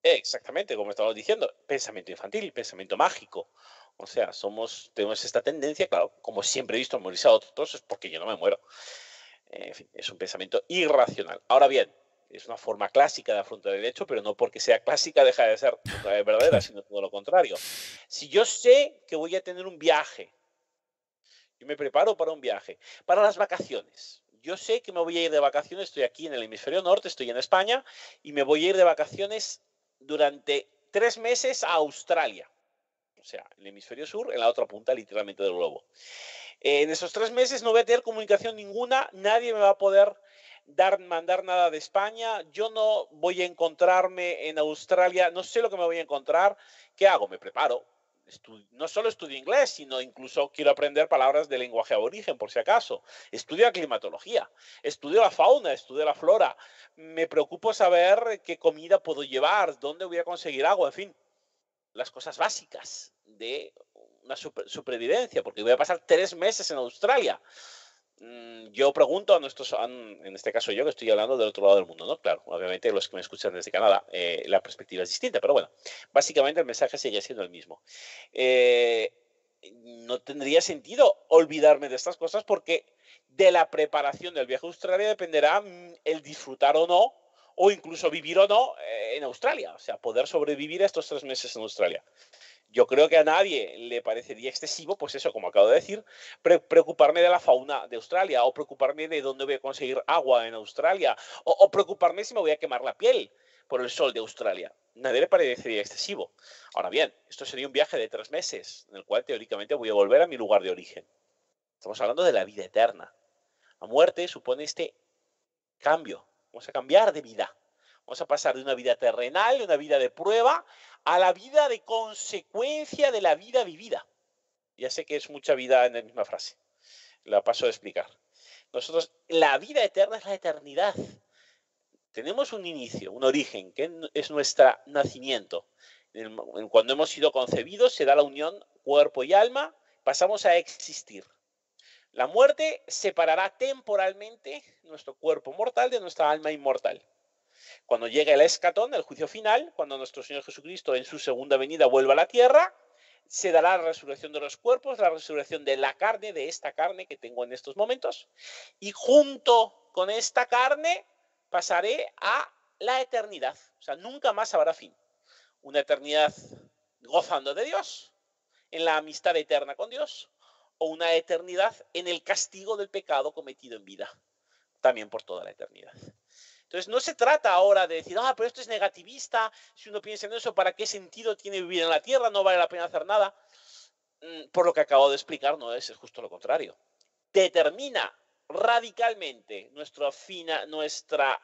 Exactamente, como estamos diciendo, pensamiento infantil, pensamiento mágico. O sea, somos, tenemos esta tendencia, claro, como siempre he visto morir a otros, es porque yo no me muero. En fin, es un pensamiento irracional. Ahora bien, es una forma clásica de afrontar el hecho, pero no porque sea clásica deja de ser eh, verdadera, sino todo lo contrario. Si yo sé que voy a tener un viaje, yo me preparo para un viaje, para las vacaciones. Yo sé que me voy a ir de vacaciones, estoy aquí en el hemisferio norte, estoy en España, y me voy a ir de vacaciones durante tres meses a Australia. O sea, el hemisferio sur, en la otra punta literalmente del globo. En esos tres meses no voy a tener comunicación ninguna, nadie me va a poder mandar nada de España. Yo no voy a encontrarme en Australia, no sé lo que me voy a encontrar. ¿Qué hago? Me preparo. no solo estudio inglés, sino incluso quiero aprender palabras de lenguaje aborigen, por si acaso. Estudio climatología, estudio la fauna, estudio la flora. Me preocupo saber qué comida puedo llevar, dónde voy a conseguir agua, en fin, las cosas básicas de una supervivencia, porque voy a pasar tres meses en Australia. Mm, yo pregunto a nuestros, en este caso yo que estoy hablando del otro lado del mundo, ¿no? Claro, obviamente los que me escuchan desde Canadá, eh, la perspectiva es distinta, pero bueno, básicamente el mensaje sigue siendo el mismo. Eh, no tendría sentido olvidarme de estas cosas porque de la preparación del viaje a Australia dependerá mm, el disfrutar o no, o incluso vivir o no eh, en Australia, o sea, poder sobrevivir estos tres meses en Australia yo creo que a nadie le parecería excesivo, pues eso, como acabo de decir, preocuparme de la fauna de Australia o preocuparme de dónde voy a conseguir agua en Australia o, o preocuparme si me voy a quemar la piel por el sol de Australia. Nadie le parecería excesivo. Ahora bien, esto sería un viaje de tres meses, en el cual teóricamente voy a volver a mi lugar de origen. Estamos hablando de la vida eterna. La muerte supone este cambio. Vamos a cambiar de vida. Vamos a pasar de una vida terrenal, de una vida de prueba, a la vida de consecuencia de la vida vivida. Ya sé que es mucha vida en la misma frase. La paso a explicar. Nosotros, la vida eterna es la eternidad. Tenemos un inicio, un origen, que es nuestro nacimiento. Cuando hemos sido concebidos, se da la unión cuerpo y alma, pasamos a existir. La muerte separará temporalmente nuestro cuerpo mortal de nuestra alma inmortal. Cuando llegue el escatón, el juicio final, cuando nuestro Señor Jesucristo en su segunda venida vuelva a la tierra, se dará la resurrección de los cuerpos, la resurrección de la carne, de esta carne que tengo en estos momentos, y junto con esta carne pasaré a la eternidad. O sea, nunca más habrá fin. Una eternidad gozando de Dios, en la amistad eterna con Dios, o una eternidad en el castigo del pecado cometido en vida, también por toda la eternidad. Entonces, no se trata ahora de decir, ah, pero esto es negativista, si uno piensa en eso, ¿para qué sentido tiene vivir en la Tierra? No vale la pena hacer nada. Mm, por lo que acabo de explicar, no es, justo lo contrario. Determina radicalmente nuestro,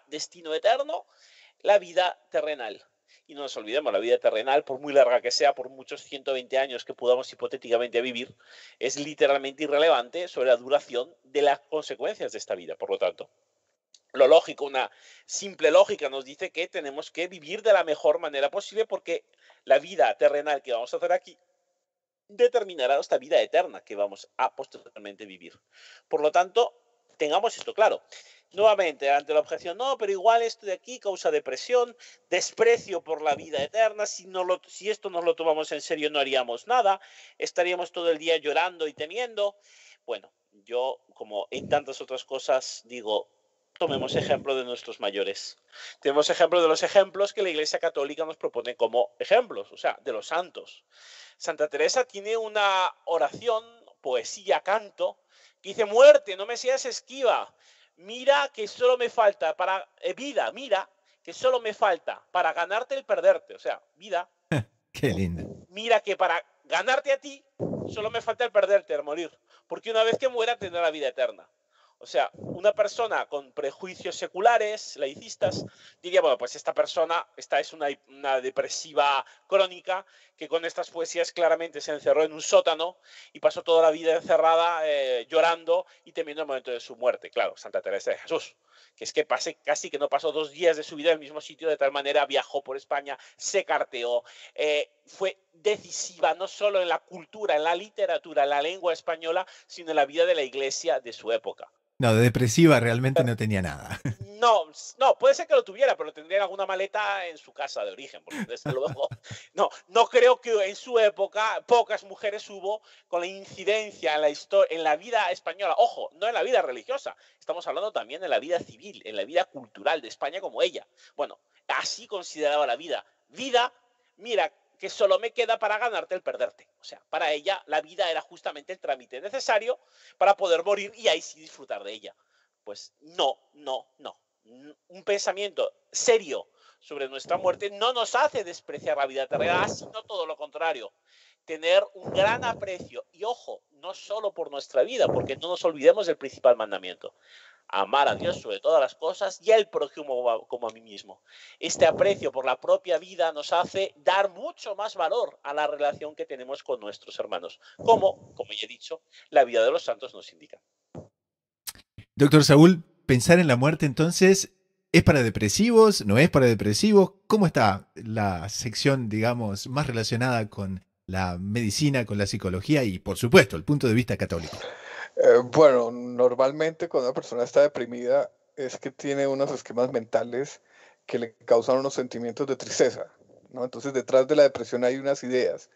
destino eterno, la vida terrenal. Y no nos olvidemos, la vida terrenal, por muy larga que sea, por muchos 120 años que podamos hipotéticamente vivir, es literalmente irrelevante sobre la duración de las consecuencias de esta vida. Por lo tanto, lo lógico, una simple lógica nos dice que tenemos que vivir de la mejor manera posible porque la vida terrenal que vamos a hacer aquí determinará esta vida eterna que vamos a posteriormente vivir. Por lo tanto, tengamos esto claro. Nuevamente, ante la objeción, no, pero igual esto de aquí causa depresión, desprecio por la vida eterna, si, si esto nos lo tomamos en serio no haríamos nada, estaríamos todo el día llorando y temiendo. Bueno, yo, como en tantas otras cosas, digo, Tomemos ejemplo de nuestros mayores. Tenemos ejemplo de los ejemplos que la Iglesia Católica nos propone como ejemplos, o sea, de los santos. Santa Teresa tiene una oración, poesía, canto, que dice, muerte, no me seas esquiva, mira que solo me falta para, eh, vida, mira que solo me falta para ganarte el perderte, o sea, vida. Qué lindo. Mira que para ganarte a ti, solo me falta el perderte, el morir, porque una vez que muera tendrá la vida eterna. O sea, una persona con prejuicios seculares, laicistas, diría, bueno, pues esta persona, esta es una, depresiva crónica que con estas poesías claramente se encerró en un sótano y pasó toda la vida encerrada eh, llorando y temiendo el momento de su muerte. Claro, Santa Teresa de Jesús, que es que casi que no pasó dos días de su vida en el mismo sitio, de tal manera viajó por España, se carteó, eh, fue decisiva no solo en la cultura, en la literatura, en la lengua española, sino en la vida de la iglesia de su época. No, de depresiva realmente no tenía nada. No, no, puede ser que lo tuviera, pero tendría alguna maleta en su casa de origen, porque desde luego. No, no creo que en su época pocas mujeres hubo con la incidencia en la, historia, en la vida española. Ojo, no en la vida religiosa, estamos hablando también de la vida civil, en la vida cultural de España como ella. Bueno, así consideraba la vida. Vida, mira, que solo me queda para ganarte el perderte. O sea, para ella la vida era justamente el trámite necesario para poder morir y ahí sí disfrutar de ella. Pues no, no, no. Un pensamiento serio sobre nuestra muerte no nos hace despreciar la vida terrenal, sino todo lo contrario. Tener un gran aprecio y ojo, no solo por nuestra vida, porque no nos olvidemos del principal mandamiento, amar a Dios sobre todas las cosas y al prójimo como a mí mismo. Este aprecio por la propia vida nos hace dar mucho más valor a la relación que tenemos con nuestros hermanos, como, como ya he dicho, la vida de los santos nos indica. Doctor Saúl, pensar en la muerte entonces ¿Es para depresivos? ¿No es para depresivos? ¿Cómo está la sección, digamos, más relacionada con la medicina, con la psicología y, por supuesto, el punto de vista católico? Eh, bueno, normalmente cuando una persona está deprimida es que tiene unos esquemas mentales que le causan unos sentimientos de tristeza. ¿no? Entonces detrás de la depresión hay unas ideas.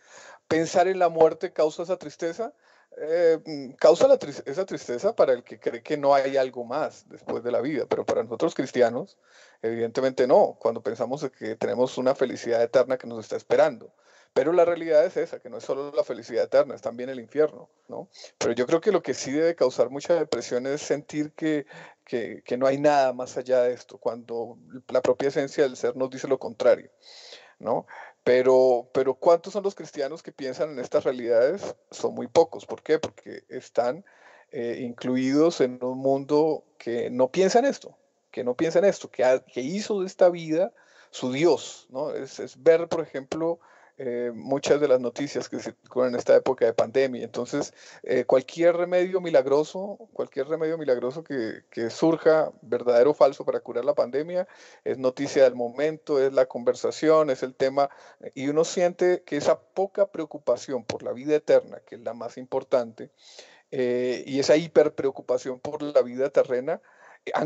Pensar en la muerte causa esa tristeza. Eh, causa esa tristeza para el que cree que no hay algo más después de la vida, pero para nosotros cristianos, evidentemente no, cuando pensamos que tenemos una felicidad eterna que nos está esperando, pero la realidad es esa, que no es solo la felicidad eterna, es también el infierno, ¿no? Pero yo creo que lo que sí debe causar mucha depresión es sentir que, no hay nada más allá de esto, cuando la propia esencia del ser nos dice lo contrario, ¿no? Pero, pero ¿cuántos son los cristianos que piensan en estas realidades? Son muy pocos. ¿Por qué? Porque están eh, incluidos en un mundo que no piensa en esto, que no piensa en esto, que, que hizo de esta vida su Dios, ¿no? Es, es ver, por ejemplo, eh, muchas de las noticias que circulan en esta época de pandemia. Entonces, eh, cualquier remedio milagroso, cualquier remedio milagroso que, surja, verdadero o falso, para curar la pandemia, es noticia del momento, es la conversación, es el tema, eh, y uno siente que esa poca preocupación por la vida eterna, que es la más importante, y esa hiperpreocupación por la vida terrena,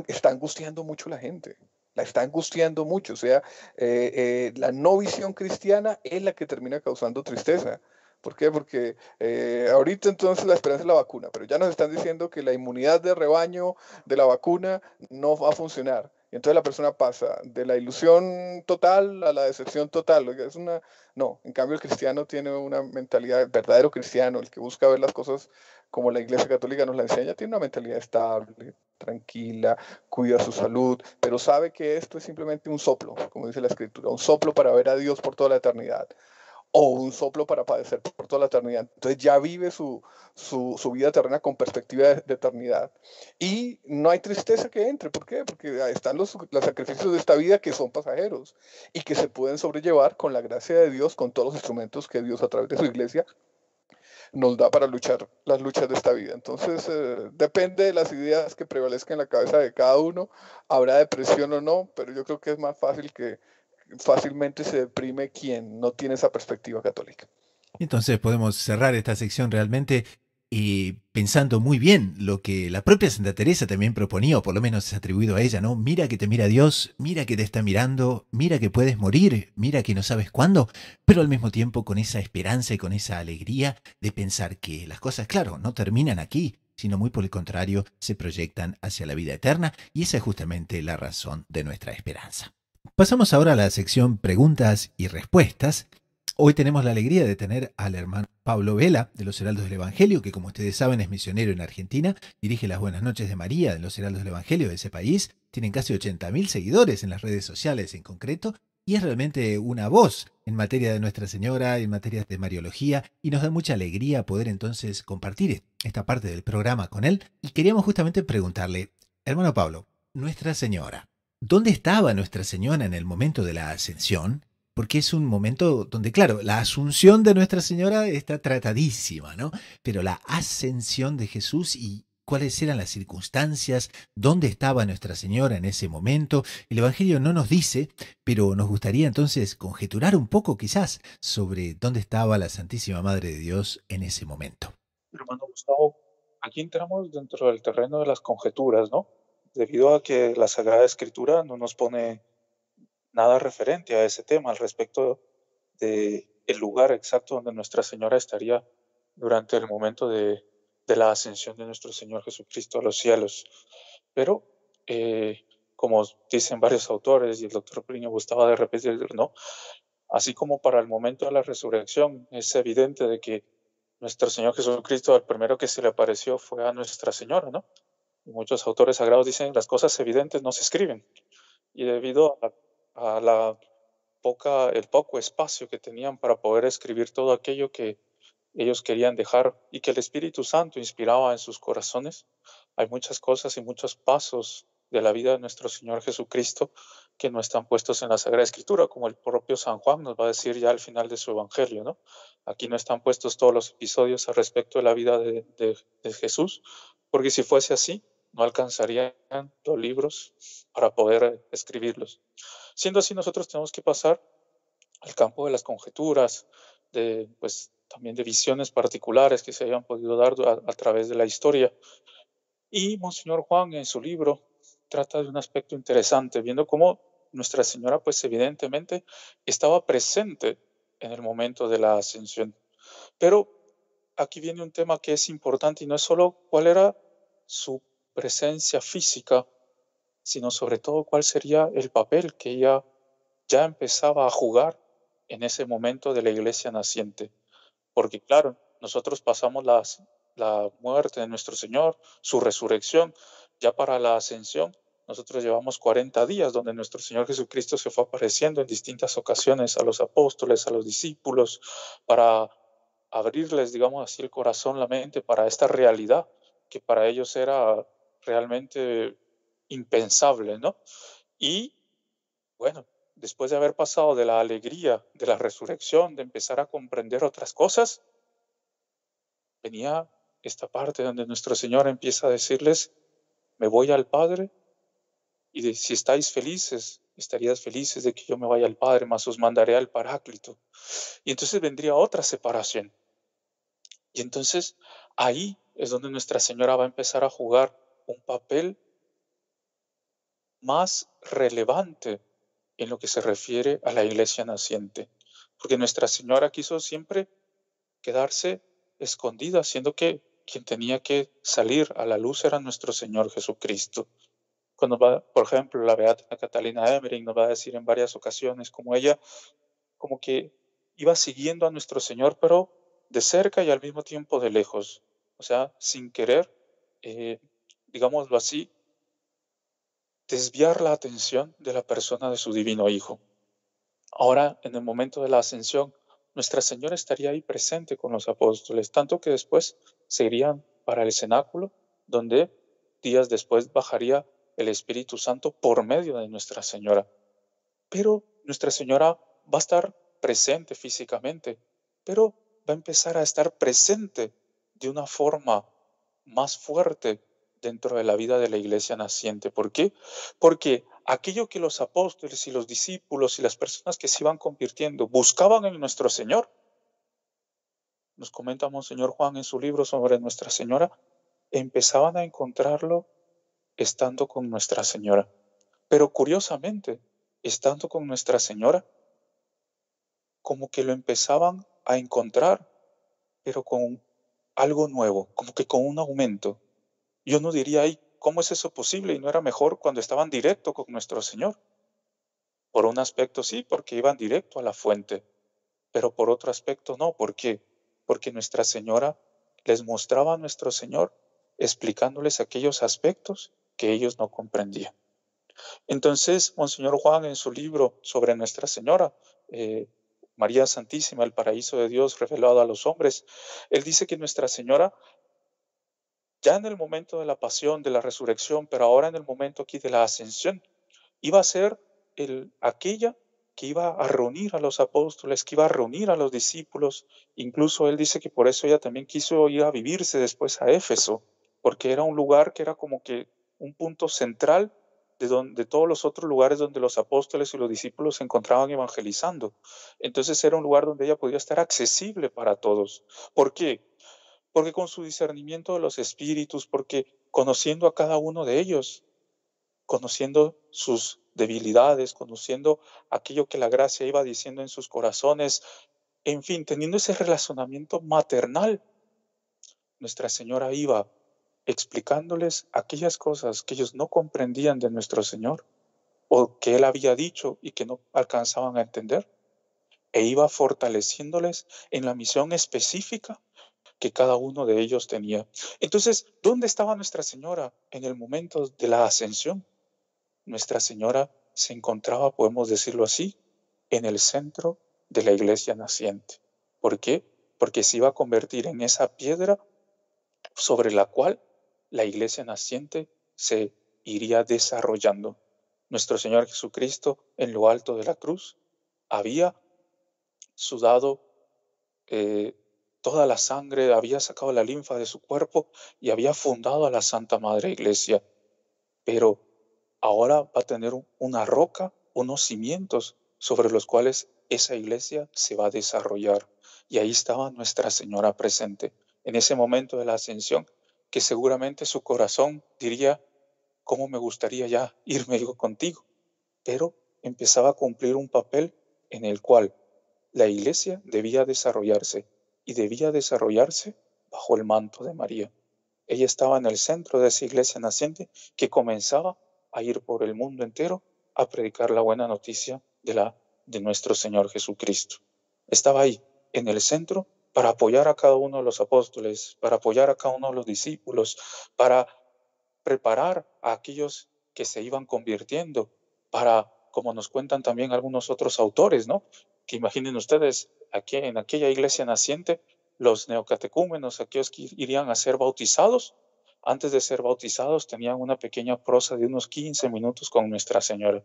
está angustiando mucho a la gente la está angustiando mucho. O sea, eh, eh, la no visión cristiana es la que termina causando tristeza. ¿Por qué? Porque eh, ahorita entonces la esperanza es la vacuna, pero ya nos están diciendo que la inmunidad de rebaño de la vacuna no va a funcionar. Y entonces la persona pasa de la ilusión total a la decepción total. Es una... No, en cambio el cristiano tiene una mentalidad, el verdadero cristiano, el que busca ver las cosas como la Iglesia Católica nos la enseña, tiene una mentalidad estable, tranquila, cuida su salud, pero sabe que esto es simplemente un soplo, como dice la Escritura, un soplo para ver a Dios por toda la eternidad o un soplo para padecer por toda la eternidad. Entonces ya vive su, vida terrena con perspectiva de, eternidad. Y no hay tristeza que entre. ¿Por qué? Porque están los, sacrificios de esta vida que son pasajeros y que se pueden sobrellevar con la gracia de Dios, con todos los instrumentos que Dios a través de su iglesia nos da para luchar las luchas de esta vida. Entonces, eh, depende de las ideas que prevalezcan en la cabeza de cada uno, habrá depresión o no, pero yo creo que es más fácil que fácilmente se deprime quien no tiene esa perspectiva católica. Entonces podemos cerrar esta sección realmente y pensando muy bien lo que la propia Santa Teresa también proponía, o por lo menos es atribuido a ella, ¿no? Mira que te mira Dios, mira que te está mirando, mira que puedes morir, mira que no sabes cuándo, pero al mismo tiempo con esa esperanza y con esa alegría de pensar que las cosas, claro, no terminan aquí, sino muy por el contrario, se proyectan hacia la vida eterna, y esa es justamente la razón de nuestra esperanza. Pasamos ahora a la sección preguntas y respuestas, Hoy tenemos la alegría de tener al hermano Pablo Vela de los Heraldos del Evangelio, que como ustedes saben es misionero en Argentina, dirige las Buenas noches de María de los Heraldos del Evangelio de ese país, tienen casi 80.000 seguidores en las redes sociales en concreto, y es realmente una voz en materia de Nuestra Señora, en materia de Mariología, y nos da mucha alegría poder entonces compartir esta parte del programa con él. Y queríamos justamente preguntarle, hermano Pablo, Nuestra Señora, ¿dónde estaba Nuestra Señora en el momento de la ascensión? porque es un momento donde, claro, la asunción de Nuestra Señora está tratadísima, ¿no? Pero la ascensión de Jesús y, cuáles eran las circunstancias, dónde estaba Nuestra Señora en ese momento. El Evangelio no nos dice, pero nos gustaría entonces conjeturar un poco quizás sobre dónde estaba la Santísima Madre de Dios en ese momento. Hermano Gustavo, aquí entramos dentro del terreno de las conjeturas, ¿no? Debido a que la Sagrada Escritura no nos pone nada referente a ese tema, al respecto de el lugar exacto donde Nuestra Señora estaría durante el momento de, la ascensión de nuestro Señor Jesucristo a los cielos. Pero, eh, como dicen varios autores, y el doctor Priño gustaba de repetir, ¿no? Así como para el momento de la resurrección, es evidente de que nuestro Señor Jesucristo, el primero que se le apareció fue a Nuestra Señora, ¿no? muchos autores sagrados dicen, las cosas evidentes no se escriben. Y debido a a la poca, el poco espacio que tenían para poder escribir todo aquello que ellos querían dejar y que el Espíritu Santo inspiraba en sus corazones. Hay muchas cosas y muchos pasos de la vida de nuestro Señor Jesucristo que no están puestos en la Sagrada Escritura, como el propio San Juan nos va a decir ya al final de su Evangelio, ¿no? Aquí no están puestos todos los episodios al respecto de la vida de Jesús, porque si fuese así, no alcanzarían los libros para poder escribirlos. Siendo así, nosotros tenemos que pasar al campo de las conjeturas, de, pues, también de visiones particulares que se hayan podido dar a, través de la historia. Y Monseñor Juan en su libro trata de un aspecto interesante, viendo cómo Nuestra Señora, pues evidentemente, estaba presente en el momento de la ascensión. Pero aquí viene un tema que es importante y no es solo cuál era su presencia física, sino sobre todo cuál sería el papel que ella ya empezaba a jugar en ese momento de la iglesia naciente. Porque claro, nosotros pasamos las, la muerte de nuestro Señor, su resurrección, ya para la ascensión. Nosotros llevamos 40 días donde nuestro Señor Jesucristo se fue apareciendo en distintas ocasiones a los apóstoles, a los discípulos, para abrirles, digamos así, el corazón, la mente para esta realidad que para ellos era realmente impensable, ¿no? Y bueno, después de haber pasado de la alegría de la resurrección, de empezar a comprender otras cosas, venía esta parte donde nuestro Señor empieza a decirles, me voy al Padre y si estáis felices, estarías felices de que yo me vaya al Padre, mas os mandaré al Paráclito. Y entonces vendría otra separación. Y entonces ahí es donde Nuestra Señora va a empezar a jugar un papel más relevante en lo que se refiere a la iglesia naciente, porque Nuestra Señora quiso siempre quedarse escondida, siendo que quien tenía que salir a la luz era nuestro Señor Jesucristo. Cuando va, por ejemplo, la Beata Catalina Emering nos va a decir en varias ocasiones como ella, como que iba siguiendo a nuestro Señor, pero de cerca y al mismo tiempo de lejos, o sea, sin querer, eh, digámoslo así, desviar la atención de la persona de su divino Hijo. Ahora, en el momento de la ascensión, Nuestra Señora estaría ahí presente con los apóstoles, tanto que después se irían para el cenáculo, donde días después bajaría el Espíritu Santo por medio de Nuestra Señora. Pero Nuestra Señora va a estar presente físicamente, pero va a empezar a estar presente de una forma más fuerte dentro de la vida de la iglesia naciente. ¿Por qué? Porque aquello que los apóstoles y los discípulos y las personas que se iban convirtiendo buscaban en nuestro Señor, nos comenta Monseñor Juan en su libro sobre Nuestra Señora, empezaban a encontrarlo estando con Nuestra Señora. Pero curiosamente, estando con Nuestra Señora, como que lo empezaban a encontrar, pero con algo nuevo, como que con un aumento. Yo no diría, ahí ¿cómo es eso posible? Y no era mejor cuando estaban directo con nuestro Señor. Por un aspecto sí, porque iban directo a la fuente, pero por otro aspecto no. ¿Por qué? Porque Nuestra Señora les mostraba a nuestro Señor explicándoles aquellos aspectos que ellos no comprendían. Entonces, Monseñor Juan en su libro sobre Nuestra Señora, eh, María Santísima, el paraíso de Dios revelado a los hombres, él dice que Nuestra Señora ya en el momento de la pasión, de la resurrección, pero ahora en el momento aquí de la ascensión, iba a ser el, aquella que iba a reunir a los apóstoles, que iba a reunir a los discípulos. Incluso él dice que por eso ella también quiso ir a vivirse después a Éfeso, porque era un lugar que era como que un punto central de, donde, todos los otros lugares donde los apóstoles y los discípulos se encontraban evangelizando. Entonces era un lugar donde ella podía estar accesible para todos. ¿Por qué? porque con su discernimiento de los espíritus, porque conociendo a cada uno de ellos, conociendo sus debilidades, conociendo aquello que la gracia iba diciendo en sus corazones, en fin, teniendo ese relacionamiento maternal, Nuestra Señora iba explicándoles aquellas cosas que ellos no comprendían de nuestro Señor o que Él había dicho y que no alcanzaban a entender, e iba fortaleciéndoles en la misión específica que cada uno de ellos tenía. Entonces, ¿dónde estaba Nuestra Señora en el momento de la ascensión? Nuestra Señora se encontraba, podemos decirlo así, en el centro de la iglesia naciente. ¿Por qué? Porque se iba a convertir en esa piedra sobre la cual la iglesia naciente se iría desarrollando. Nuestro Señor Jesucristo en lo alto de la cruz había sudado eh, toda la sangre, había sacado la linfa de su cuerpo y había fundado a la Santa Madre Iglesia. Pero ahora va a tener una roca, unos cimientos sobre los cuales esa iglesia se va a desarrollar. Y ahí estaba Nuestra Señora presente, en ese momento de la ascensión, que seguramente su corazón diría, ¿cómo me gustaría ya irme yo contigo? Pero empezaba a cumplir un papel en el cual la iglesia debía desarrollarse y debía desarrollarse bajo el manto de María. Ella estaba en el centro de esa iglesia naciente que comenzaba a ir por el mundo entero a predicar la buena noticia de, la, de nuestro Señor Jesucristo. Estaba ahí, en el centro, para apoyar a cada uno de los apóstoles, para apoyar a cada uno de los discípulos, para preparar a aquellos que se iban convirtiendo, para, como nos cuentan también algunos otros autores, ¿no? Que imaginen ustedes en aquella iglesia naciente, los neocatecúmenos, aquellos que irían a ser bautizados, antes de ser bautizados tenían una pequeña prosa de unos 15 minutos con Nuestra Señora.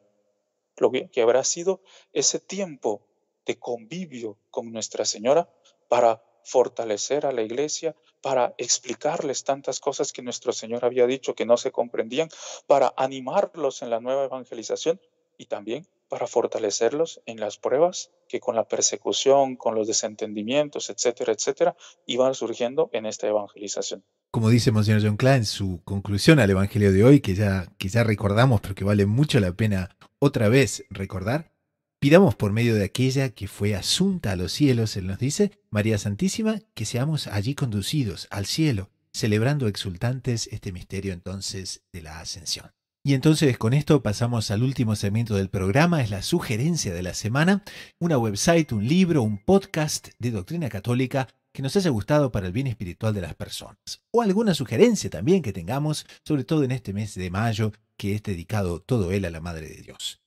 Lo que habrá sido ese tiempo de convivio con Nuestra Señora para fortalecer a la iglesia, para explicarles tantas cosas que nuestro Señor había dicho que no se comprendían, para animarlos en la nueva evangelización y también para fortalecerlos en las pruebas que con la persecución, con los desentendimientos, etcétera, etcétera, iban surgiendo en esta evangelización. Como dice Monsignor John Klein en su conclusión al Evangelio de hoy, que ya, que ya recordamos, pero que vale mucho la pena otra vez recordar, pidamos por medio de aquella que fue asunta a los cielos, Él nos dice, María Santísima, que seamos allí conducidos al cielo, celebrando exultantes este misterio entonces de la ascensión. Y entonces con esto pasamos al último segmento del programa, es la sugerencia de la semana, una website, un libro, un podcast de doctrina católica que nos haya gustado para el bien espiritual de las personas. O alguna sugerencia también que tengamos, sobre todo en este mes de mayo, que es dedicado todo él a la Madre de Dios.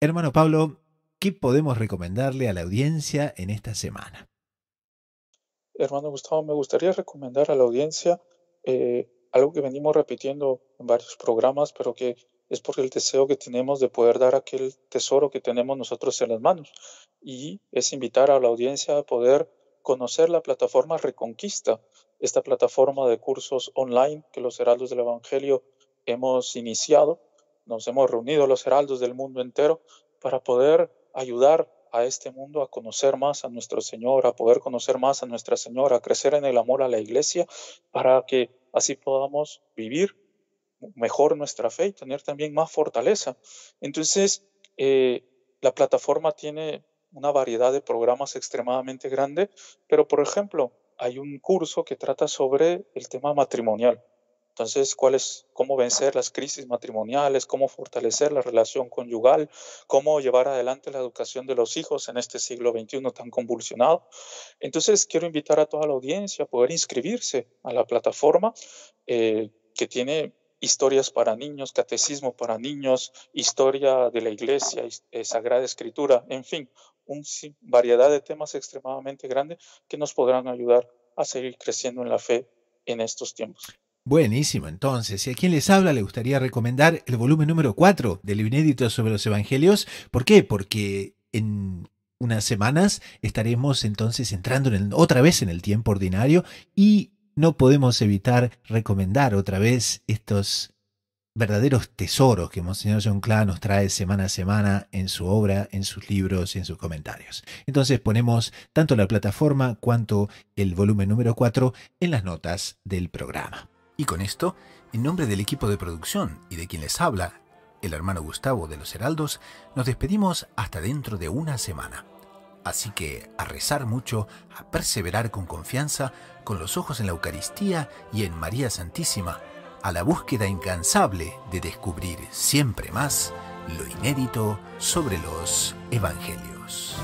Hermano Pablo, ¿qué podemos recomendarle a la audiencia en esta semana? Hermano Gustavo, me gustaría recomendar a la audiencia eh, algo que venimos repitiendo varios programas, pero que es porque el deseo que tenemos de poder dar aquel tesoro que tenemos nosotros en las manos. Y es invitar a la audiencia a poder conocer la plataforma Reconquista, esta plataforma de cursos online que los heraldos del Evangelio hemos iniciado. Nos hemos reunido los heraldos del mundo entero para poder ayudar a este mundo a conocer más a nuestro Señor, a poder conocer más a nuestra Señora, a crecer en el amor a la iglesia, para que así podamos vivir mejor nuestra fe y tener también más fortaleza. Entonces, eh, la plataforma tiene una variedad de programas extremadamente grande, pero por ejemplo, hay un curso que trata sobre el tema matrimonial. Entonces, ¿cuál es, cómo vencer las crisis matrimoniales, cómo fortalecer la relación conyugal, cómo llevar adelante la educación de los hijos en este siglo XXI tan convulsionado. Entonces, quiero invitar a toda la audiencia a poder inscribirse a la plataforma eh, que tiene historias para niños, catecismo para niños, historia de la iglesia, eh, sagrada escritura, en fin, una variedad de temas extremadamente grandes que nos podrán ayudar a seguir creciendo en la fe en estos tiempos. Buenísimo, entonces, si a quien les habla le gustaría recomendar el volumen número 4 del inédito sobre los evangelios, ¿por qué? Porque en unas semanas estaremos entonces entrando otra vez en el tiempo ordinario y no podemos evitar recomendar otra vez estos verdaderos tesoros que Monseñor John Clark nos trae semana a semana en su obra, en sus libros y en sus comentarios. Entonces ponemos tanto la plataforma cuanto el volumen número 4 en las notas del programa. Y con esto, en nombre del equipo de producción y de quien les habla, el hermano Gustavo de los Heraldos, nos despedimos hasta dentro de una semana. Así que a rezar mucho, a perseverar con confianza, con los ojos en la Eucaristía y en María Santísima, a la búsqueda incansable de descubrir siempre más lo inédito sobre los Evangelios.